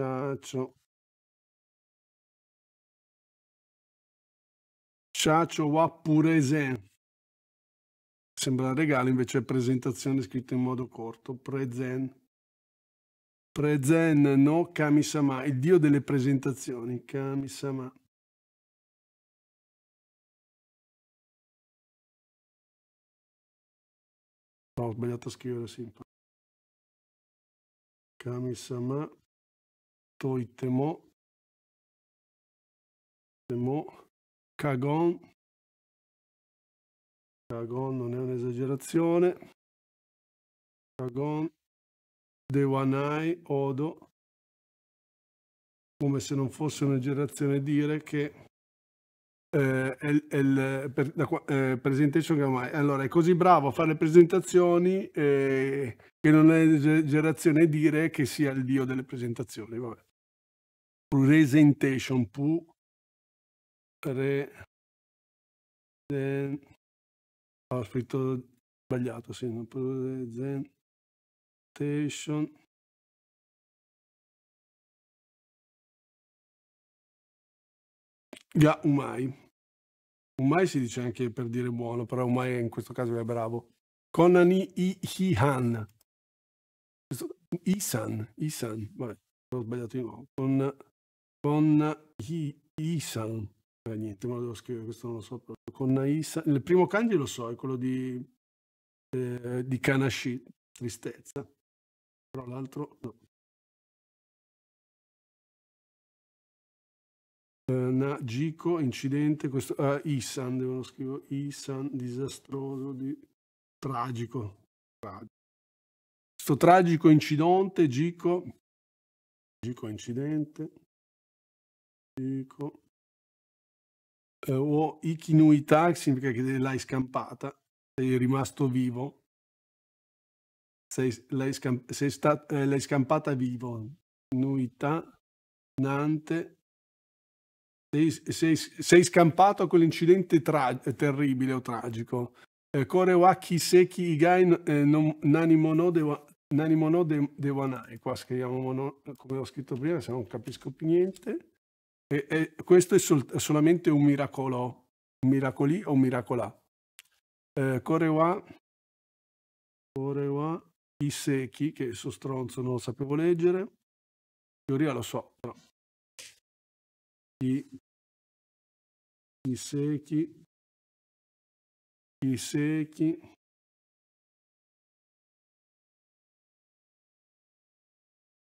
Ciaccio. Ciaccio Wappurese. Sembra regalo, invece è presentazione scritta in modo corto. Prezen. Prezen no Kamisama, il dio delle presentazioni. Kamisama. No, ho sbagliato a scrivere, sì. Kamisama. Toitemo, Temo, Cagon, Cagon non è un'esagerazione, Cagon, Dewanai, Odo, come se non fosse un'esagerazione dire che eh, è, è il, per, la, eh, presentation gamai. Allora, è così bravo a fare le presentazioni eh, che non è esagerazione dire che sia il dio delle presentazioni. Vabbè presentation pu re den, ah, ho oh, scritto sbagliato sì non presentation ya yeah, umai umai si dice anche per dire buono però umai in questo caso è bravo conani Konani han Isan Isan vabbè ho sbagliato di nuovo con con Isan, eh, niente, ma devo scrivere, questo non lo so proprio, con Isan, il primo kanji lo so, è quello di, eh, di Kanashi, tristezza, però l'altro no. Eh, Nagico, incidente, questo, uh, ah, Isan, devo scrivere, Isan, disastroso, di, tragico, tragico. Questo tragico incidente, Gico, Gico incidente, Dico. Eh, o ikinuità, che significa l'hai scampata, sei rimasto vivo. Sei, l'hai, scamp- sei stat- eh, l'hai scampata vivo. Nuita, nante. Sei, sei, sei scampato con l'incidente tra- terribile o tragico. Eh, Kore wa kiseki igai eh, non, nanimo no dewa, Nanimono de, de Wanai, qua scriviamo mono, come ho scritto prima, se non capisco più niente. E, e questo è sol solamente un miracolo, un miracoli o un miracolà. Eh, Corewa, Corewa Iseki, che so stronzo non lo sapevo leggere, in teoria lo so, però. I, Iseki, Iseki,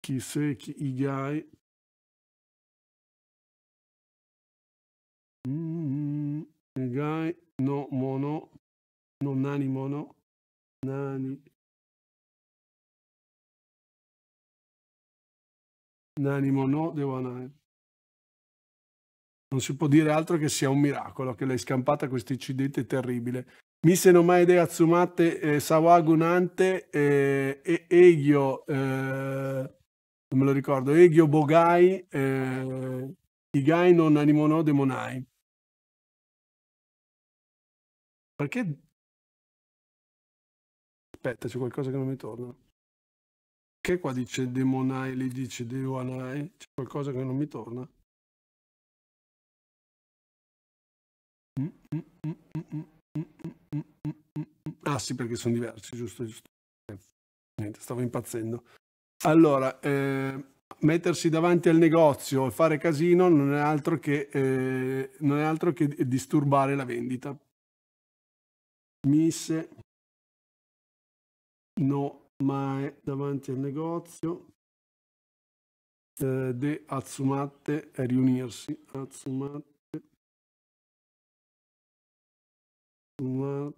Kiseki Igai, Mm, gai no mono, no nani mono, nani. Nani mono devo anare. Non si può dire altro che sia un miracolo che l'hai scampata questo incidente terribile. Mise no mai idea Tsumate eh, Sawagunante eh, e eh, Egyo, eh, non me lo ricordo, Egyo Bogai, eh, Igai non animono demonai. Perché... Aspetta, c'è qualcosa che non mi torna. Che qua dice demonai, lì dice devanai, c'è qualcosa che non mi torna. Ah sì, perché sono diversi, giusto, giusto. Eh, niente, stavo impazzendo. Allora, eh, mettersi davanti al negozio e fare casino non è altro che, eh, è altro che disturbare la vendita, Miss no mae davanti al negozio eh, de Azzumatte è riunirsi Azzumatte Azzumatte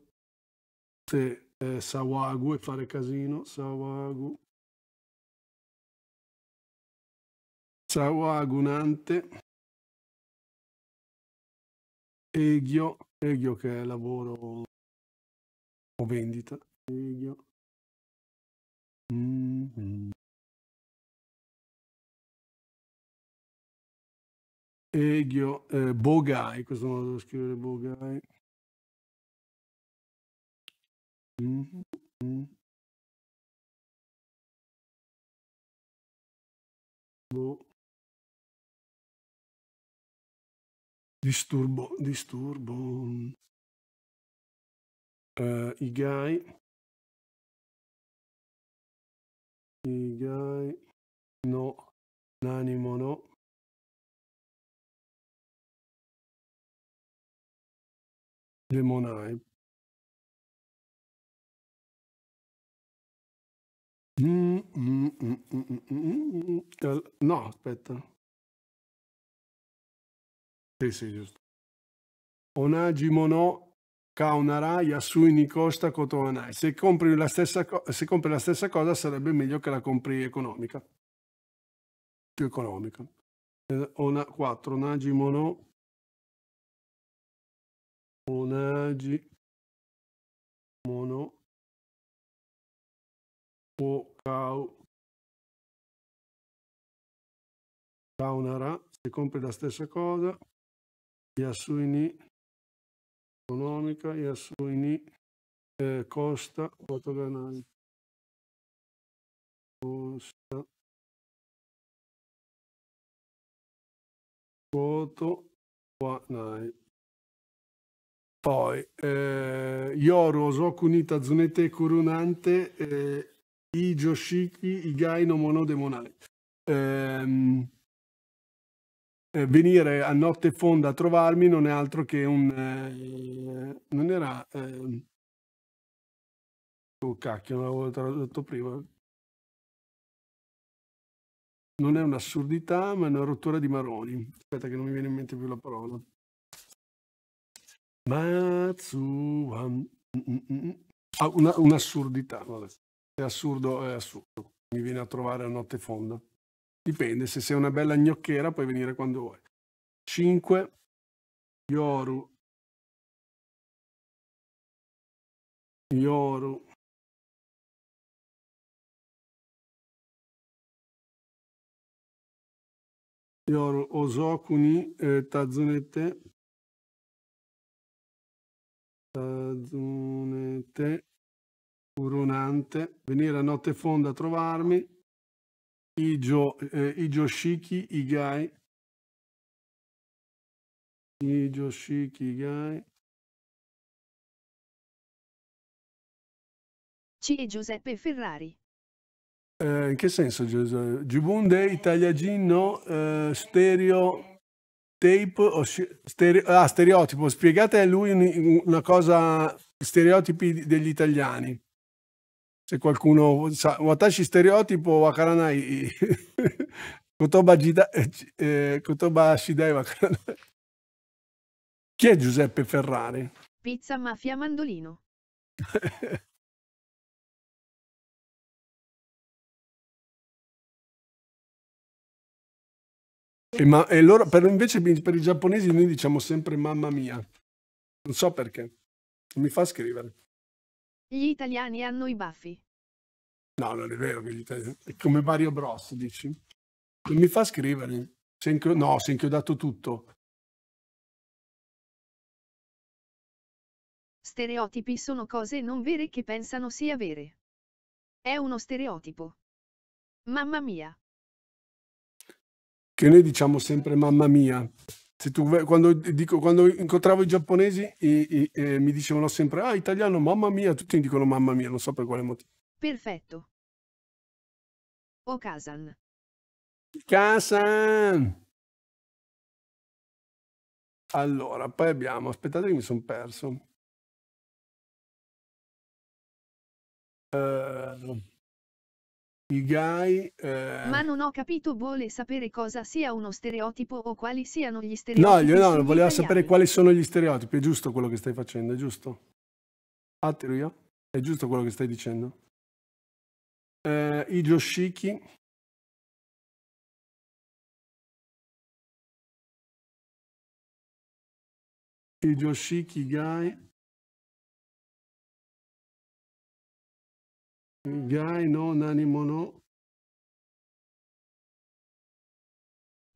eh, Sawagu e fare casino Sawagu Sawagunante Egio Egio che è lavoro o vendita. Mm-hmm. Eghio, eh, Bogai, questo non lo devo scrivere Bogai. Mm-hmm. Bo. Disturbo, disturbo. Uh, Igai. Igai. No. Nanimo no. Demonai. Mm, mm, mm, no, aspetta. Sì, sì, giusto. Onagimo no Kaonara, Yasuini Costa, Kotoanai. Se compri, la stessa se compri la stessa cosa sarebbe meglio che la compri economica. Più economica. Ona eh, 4, Nagi Mono. Onagi Mono. O Okau. Kaonara, se compri la stessa cosa. Yasuini economica e Assuini eh, Costa Guataganai. Costa Guoto Guanai. Poi eh, Yoru Osoku Nita Zunete Kurunante eh, I Joshiki Igai no Mono Demonai. Ehm, eh, venire a notte fonda a trovarmi non è altro che un... Eh, non era... Eh, oh cacchio, non l'avevo tradotto prima. Non è un'assurdità, ma è una rottura di maroni. Aspetta che non mi viene in mente più la parola. Matsuwa. Ah, un'assurdità, un È assurdo, è assurdo. Mi viene a trovare a notte fonda. Dipende, se sei una bella gnocchera puoi venire quando vuoi. 5. Yoru. Yoru. Yoru Osokuni ni eh, Tazunete. Tazunete. Uronante. Venire a notte fonda a trovarmi i, jo, eh, i Joshiki Igai. I Joshiki Igai. C Giuseppe Ferrari. Eh, in che senso Giuseppe? Giubunde, Italiagin, no, eh, stereo, tape, o stereo, ah, stereotipo. Spiegate a lui una cosa, stereotipi degli italiani se qualcuno sa, Watashi stereotipo Wakaranai, Kotoba, Gida, eh, eh Kotoba Shidai Wakaranai. Chi è Giuseppe Ferrari? Pizza Mafia Mandolino. E, ma, e loro, per, invece per i giapponesi noi diciamo sempre mamma mia. Non so perché. Mi fa scrivere. Gli italiani hanno i baffi. No, non è vero che gli italiani... È come Mario Bros, dici? Non mi fa scrivere. Si inchio... No, si è inchiodato tutto. Stereotipi sono cose non vere che pensano sia vere. È uno stereotipo. Mamma mia. Che noi diciamo sempre mamma mia se tu, quando, dico, quando incontravo i giapponesi i, i, eh, mi dicevano sempre, ah italiano, mamma mia, tutti mi dicono mamma mia, non so per quale motivo. Perfetto. Okasan. Kasan. Allora, poi abbiamo, aspettate che mi sono perso. Uh, i gay... Eh... Ma non ho capito, vuole sapere cosa sia uno stereotipo o quali siano gli stereotipi. No, no, no voleva sapere quali sono gli stereotipi, è giusto quello che stai facendo, è giusto? Atrio, è giusto quello che stai dicendo? Eh, I Joshiki... I Joshiki Gai... Gai no nanimo no.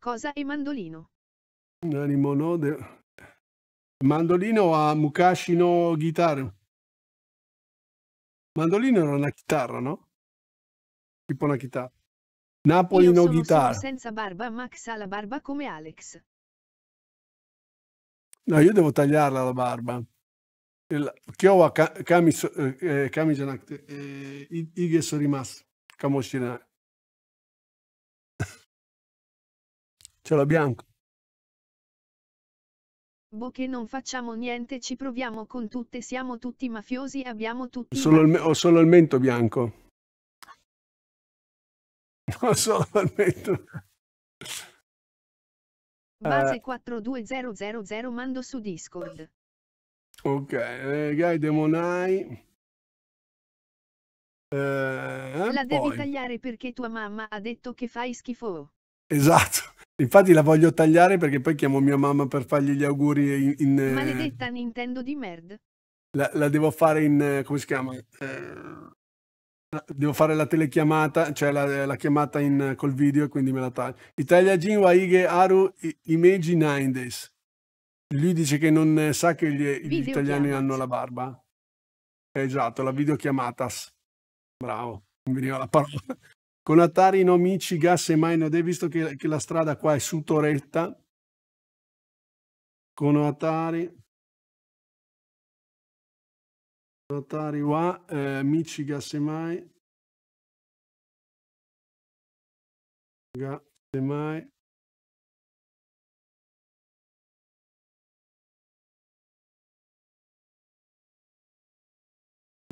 Cosa e mandolino? Nanimo no de... Mandolino a Mukashi no Guitar. Mandolino era una chitarra, no? Tipo una chitarra. Napoli no sono Guitar. senza barba, Max ha la barba come Alex. No, io devo tagliarla la barba. Chiova eh, eh, e eh, Ighe Camoscina. Ce l'ho bianco. Boh Che non facciamo niente, ci proviamo con tutte, siamo tutti mafiosi, abbiamo tutti. Solo il, ho solo il mento bianco. Ho solo il mento. Base 42000 mando su Discord. Ok, eh, Guy Demonai. Eh, la devi tagliare perché tua mamma ha detto che fai schifo. Esatto. Infatti la voglio tagliare perché poi chiamo mia mamma per fargli gli auguri in... in eh, Maledetta Nintendo di merda. La, la, devo fare in... Eh, come si chiama? Eh, devo fare la telechiamata, cioè la, la, chiamata in, eh, col video quindi me la taglio. Italia Jinwa Ige Aru Image 90s. Lui dice che non eh, sa che gli, gli italiani hanno la barba. Eh, esatto, la videochiamatas. Bravo, mi veniva la parola. Con Atari no amici, gas e mai no visto che, che la strada qua è su Toretta. Con Atari... Atari qua, eh, amici, gas e mai...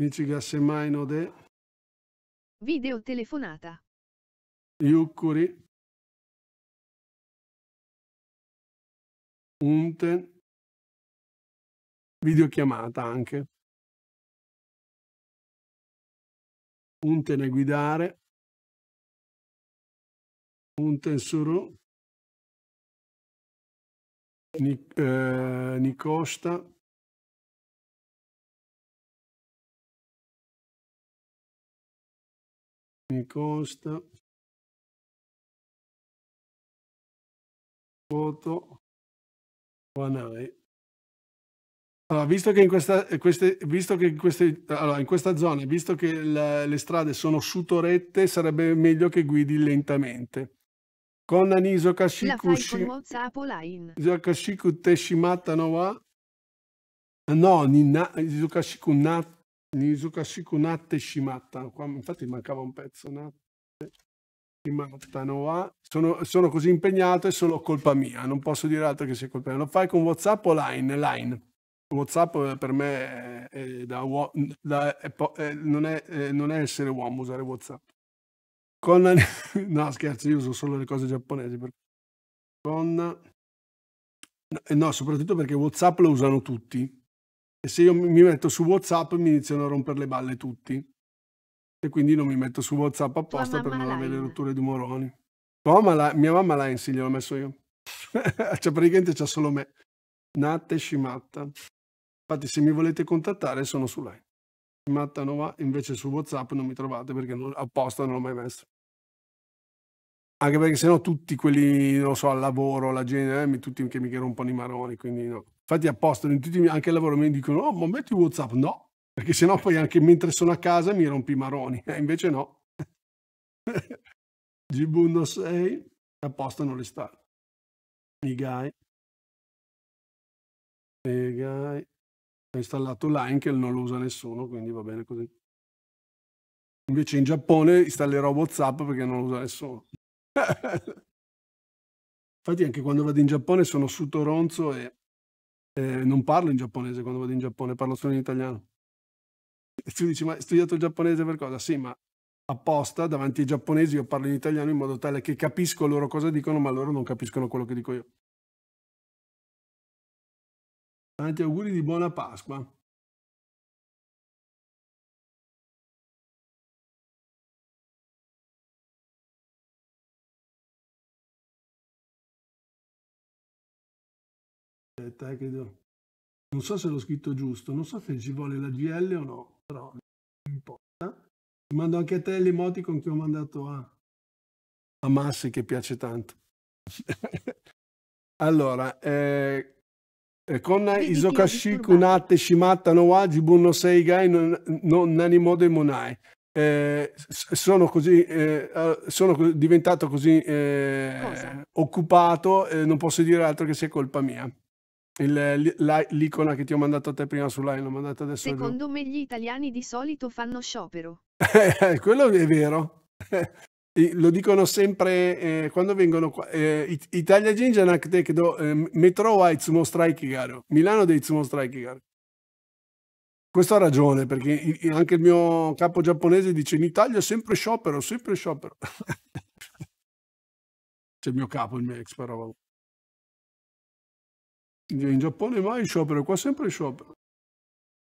Michigasse Mainode. Videotelefonata. Yukkuri. Unten. Videochiamata anche. Unten a guidare. Unten suru. Nic eh, Nicosta. mi costa foto Wanai. Allora, visto che in questa, eh, queste, visto che in queste, allora, in questa zona, visto che la, le strade sono su torette sarebbe meglio che guidi lentamente. Con Aniso Kashiku, shi, Kashiku Teshimata no wa No, Nina, Kashiku Nat Nizukashiku Natte Shimata. Qua, infatti mancava un pezzo. Natte Shimata no Sono, sono così impegnato, è solo colpa mia. Non posso dire altro che sia colpa mia. Lo fai con WhatsApp o Line? Line. WhatsApp eh, per me è da, da, è, non, è, non è essere uomo usare WhatsApp. Con, no, scherzo, io uso solo le cose giapponesi. Per, con, no, soprattutto perché WhatsApp lo usano tutti e se io mi metto su WhatsApp mi iniziano a rompere le balle tutti. E quindi non mi metto su WhatsApp apposta per non avere rotture di moroni. Mamma mia mamma l'ha in sì, gliel'ho messo io. cioè praticamente c'è solo me. Nate Scimatta. Infatti se mi volete contattare sono su Line. Scimatta Nova invece su WhatsApp non mi trovate perché non, apposta non l'ho mai messo. Anche perché sennò tutti quelli, non so, al lavoro, alla gente, eh, tutti che mi rompono i maroni, quindi no. Infatti apposta, anche al lavoro mi dicono, oh, ma metti WhatsApp? No, perché sennò eh, poi anche mentre sono a casa mi rompi i maroni. Eh, invece no. Gibundo 6, apposta non le sta. Migai. Migai. Ho installato Line che non lo usa nessuno, quindi va bene così. Invece in Giappone installerò WhatsApp perché non lo usa nessuno. Infatti anche quando vado in Giappone sono su Toronzo e eh, non parlo in giapponese quando vado in Giappone, parlo solo in italiano. E tu dici, ma hai studiato il giapponese per cosa? Sì, ma apposta davanti ai giapponesi io parlo in italiano in modo tale che capisco loro cosa dicono, ma loro non capiscono quello che dico io. Tanti auguri di buona Pasqua. aspetta, eh, credo. Non so se l'ho scritto giusto, non so se ci vuole la GL o no, però non importa. Ti mando anche a te l'emoticon che ho mandato a, a Massi che piace tanto. allora, eh, eh con Isokashi Kunate Shimata no wa Jibun Seigai non no Nanimode Monai. Eh, sono così eh, sono diventato così eh, occupato eh, non posso dire altro che sia colpa mia il, la, l'icona che ti ho mandato a te prima su Line, l'ho mandata adesso. Secondo me gli italiani di solito fanno sciopero. Eh, quello è vero. Lo dicono sempre eh, quando vengono qua. Eh, Italia Jinja Naktekdo, eh, Metro wa Itsumo Straikigaru, Milano dei Itsumo Straikigaru. Questo ha ragione, perché anche il mio capo giapponese dice in Italia sempre sciopero, sempre sciopero. C'è il mio capo, il mio ex, però in Giappone mai sciopero, qua sempre sciopero.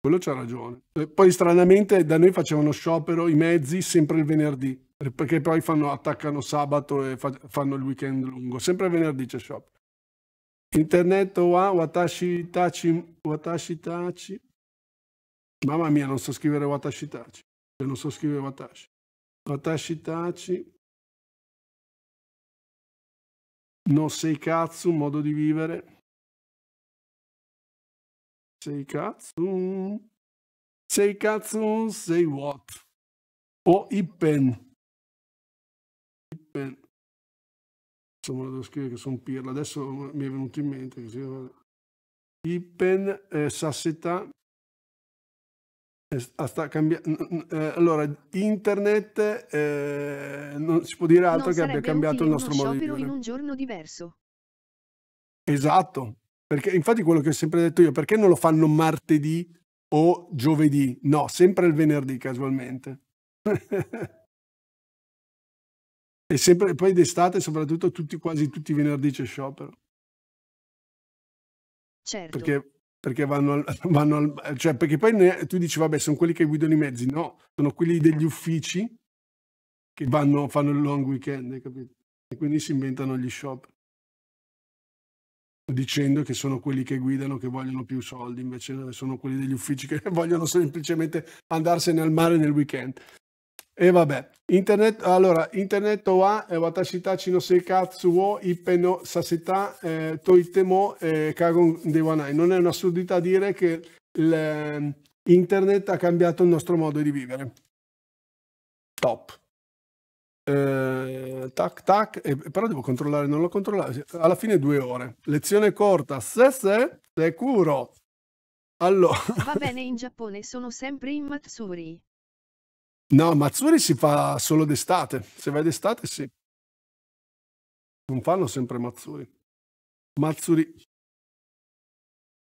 Quello c'ha ragione. E poi stranamente da noi facevano sciopero i mezzi sempre il venerdì, perché poi fanno, attaccano sabato e fa, fanno il weekend lungo, sempre il venerdì c'è sciopero. Internet wa watashi tachi, watashi tachi. Mamma mia, non so scrivere watashi tachi, cioè, non so scrivere watashi. Watashi tachi. No sei cazzo, modo di vivere. Sei cazzo, sei what? O Ippen. Ippen. Insomma, devo scrivere che sono pirla. Adesso mi è venuto in mente. Così... Ippen, eh, Sassità. Eh, ah, sta cambiando. Eh, allora, internet eh, non si può dire altro non che abbia cambiato il nostro modo di vivere. in un giorno diverso. Esatto, perché infatti quello che ho sempre detto io, perché non lo fanno martedì o giovedì? No, sempre il venerdì casualmente. e sempre, poi d'estate soprattutto tutti, quasi tutti i venerdì c'è sciopero. Certo. Perché, perché vanno, al, vanno al, cioè perché poi ne, tu dici vabbè sono quelli che guidano i mezzi, no, sono quelli degli uffici che vanno, fanno il long weekend, capito? E quindi si inventano gli shop dicendo che sono quelli che guidano che vogliono più soldi, invece sono quelli degli uffici che vogliono semplicemente andarsene al mare nel weekend. E vabbè, internet, allora, internet wa watashitachi no seikatsu wo ippe no saseta eh, toitemo eh, kagon dewanai. Non è un'assurdità dire che internet ha cambiato il nostro modo di vivere. Top eh, tac tac, eh, però devo controllare, non l'ho controllare alla fine due ore. Lezione corta, se se, sicuro. Allora. Va bene, in Giappone sono sempre in Matsuri. No, Matsuri si fa solo d'estate, se vai d'estate sì. Non fanno sempre Matsuri. Matsuri.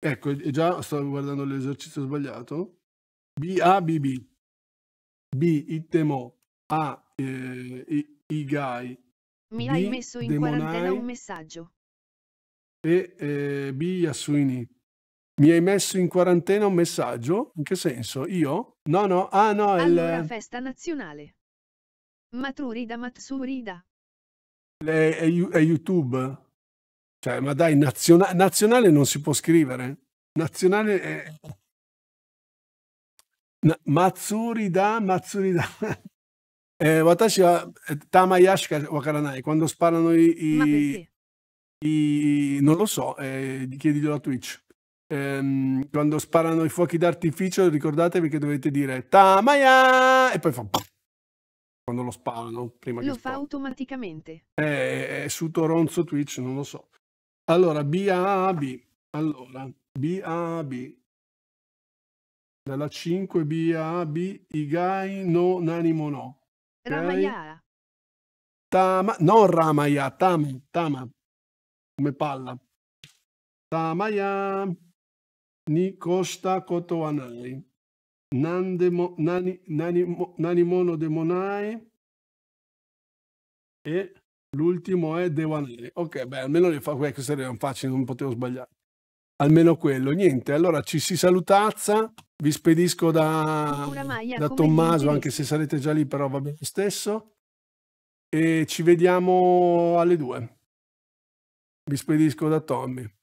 Ecco, e già stavo guardando l'esercizio sbagliato. B, A, B, B. B, Itemo. A, eh, I, Gai. Mi B, hai messo in Demonai, quarantena un messaggio. E eh, B, Yasuini. Mi hai messo in quarantena un messaggio? In che senso? Io? No, no, ah no, è allora, il... festa nazionale. Maturida Matsurida. È, è, è YouTube? Cioè, ma dai, naziona- nazionale non si può scrivere. Nazionale è... Na- Mazzuri da, Mazzuri da. eh, watashi wa eh, tamayashika wakaranai. Quando sparano i... i, i- non lo so, eh, chiediglielo a Twitch. Ehm, quando sparano i fuochi d'artificio ricordatevi che dovete dire Tamaya e poi fa quando lo sparano prima che Lo fa esplode. automaticamente. Eh, È, su Toronzo Twitch, non lo so. Allora, BAB. Allora, BAB. Dalla 5 BAB, Igai no Nanimo no. Okay? Ramayara. Tama, non Ramaya, tam, Tama. Come palla. Tamaya ni costa kotoanai. Nandemo, nani, nani, nanimo, nanimono demonai. E L'ultimo è Devaneri. Ok, beh, almeno le fa questo era facile, non potevo sbagliare. Almeno quello. Niente, allora ci si salutazza. Vi spedisco da, da Tommaso, anche se sarete già lì, però va bene lo stesso. E ci vediamo alle due. Vi spedisco da Tommy.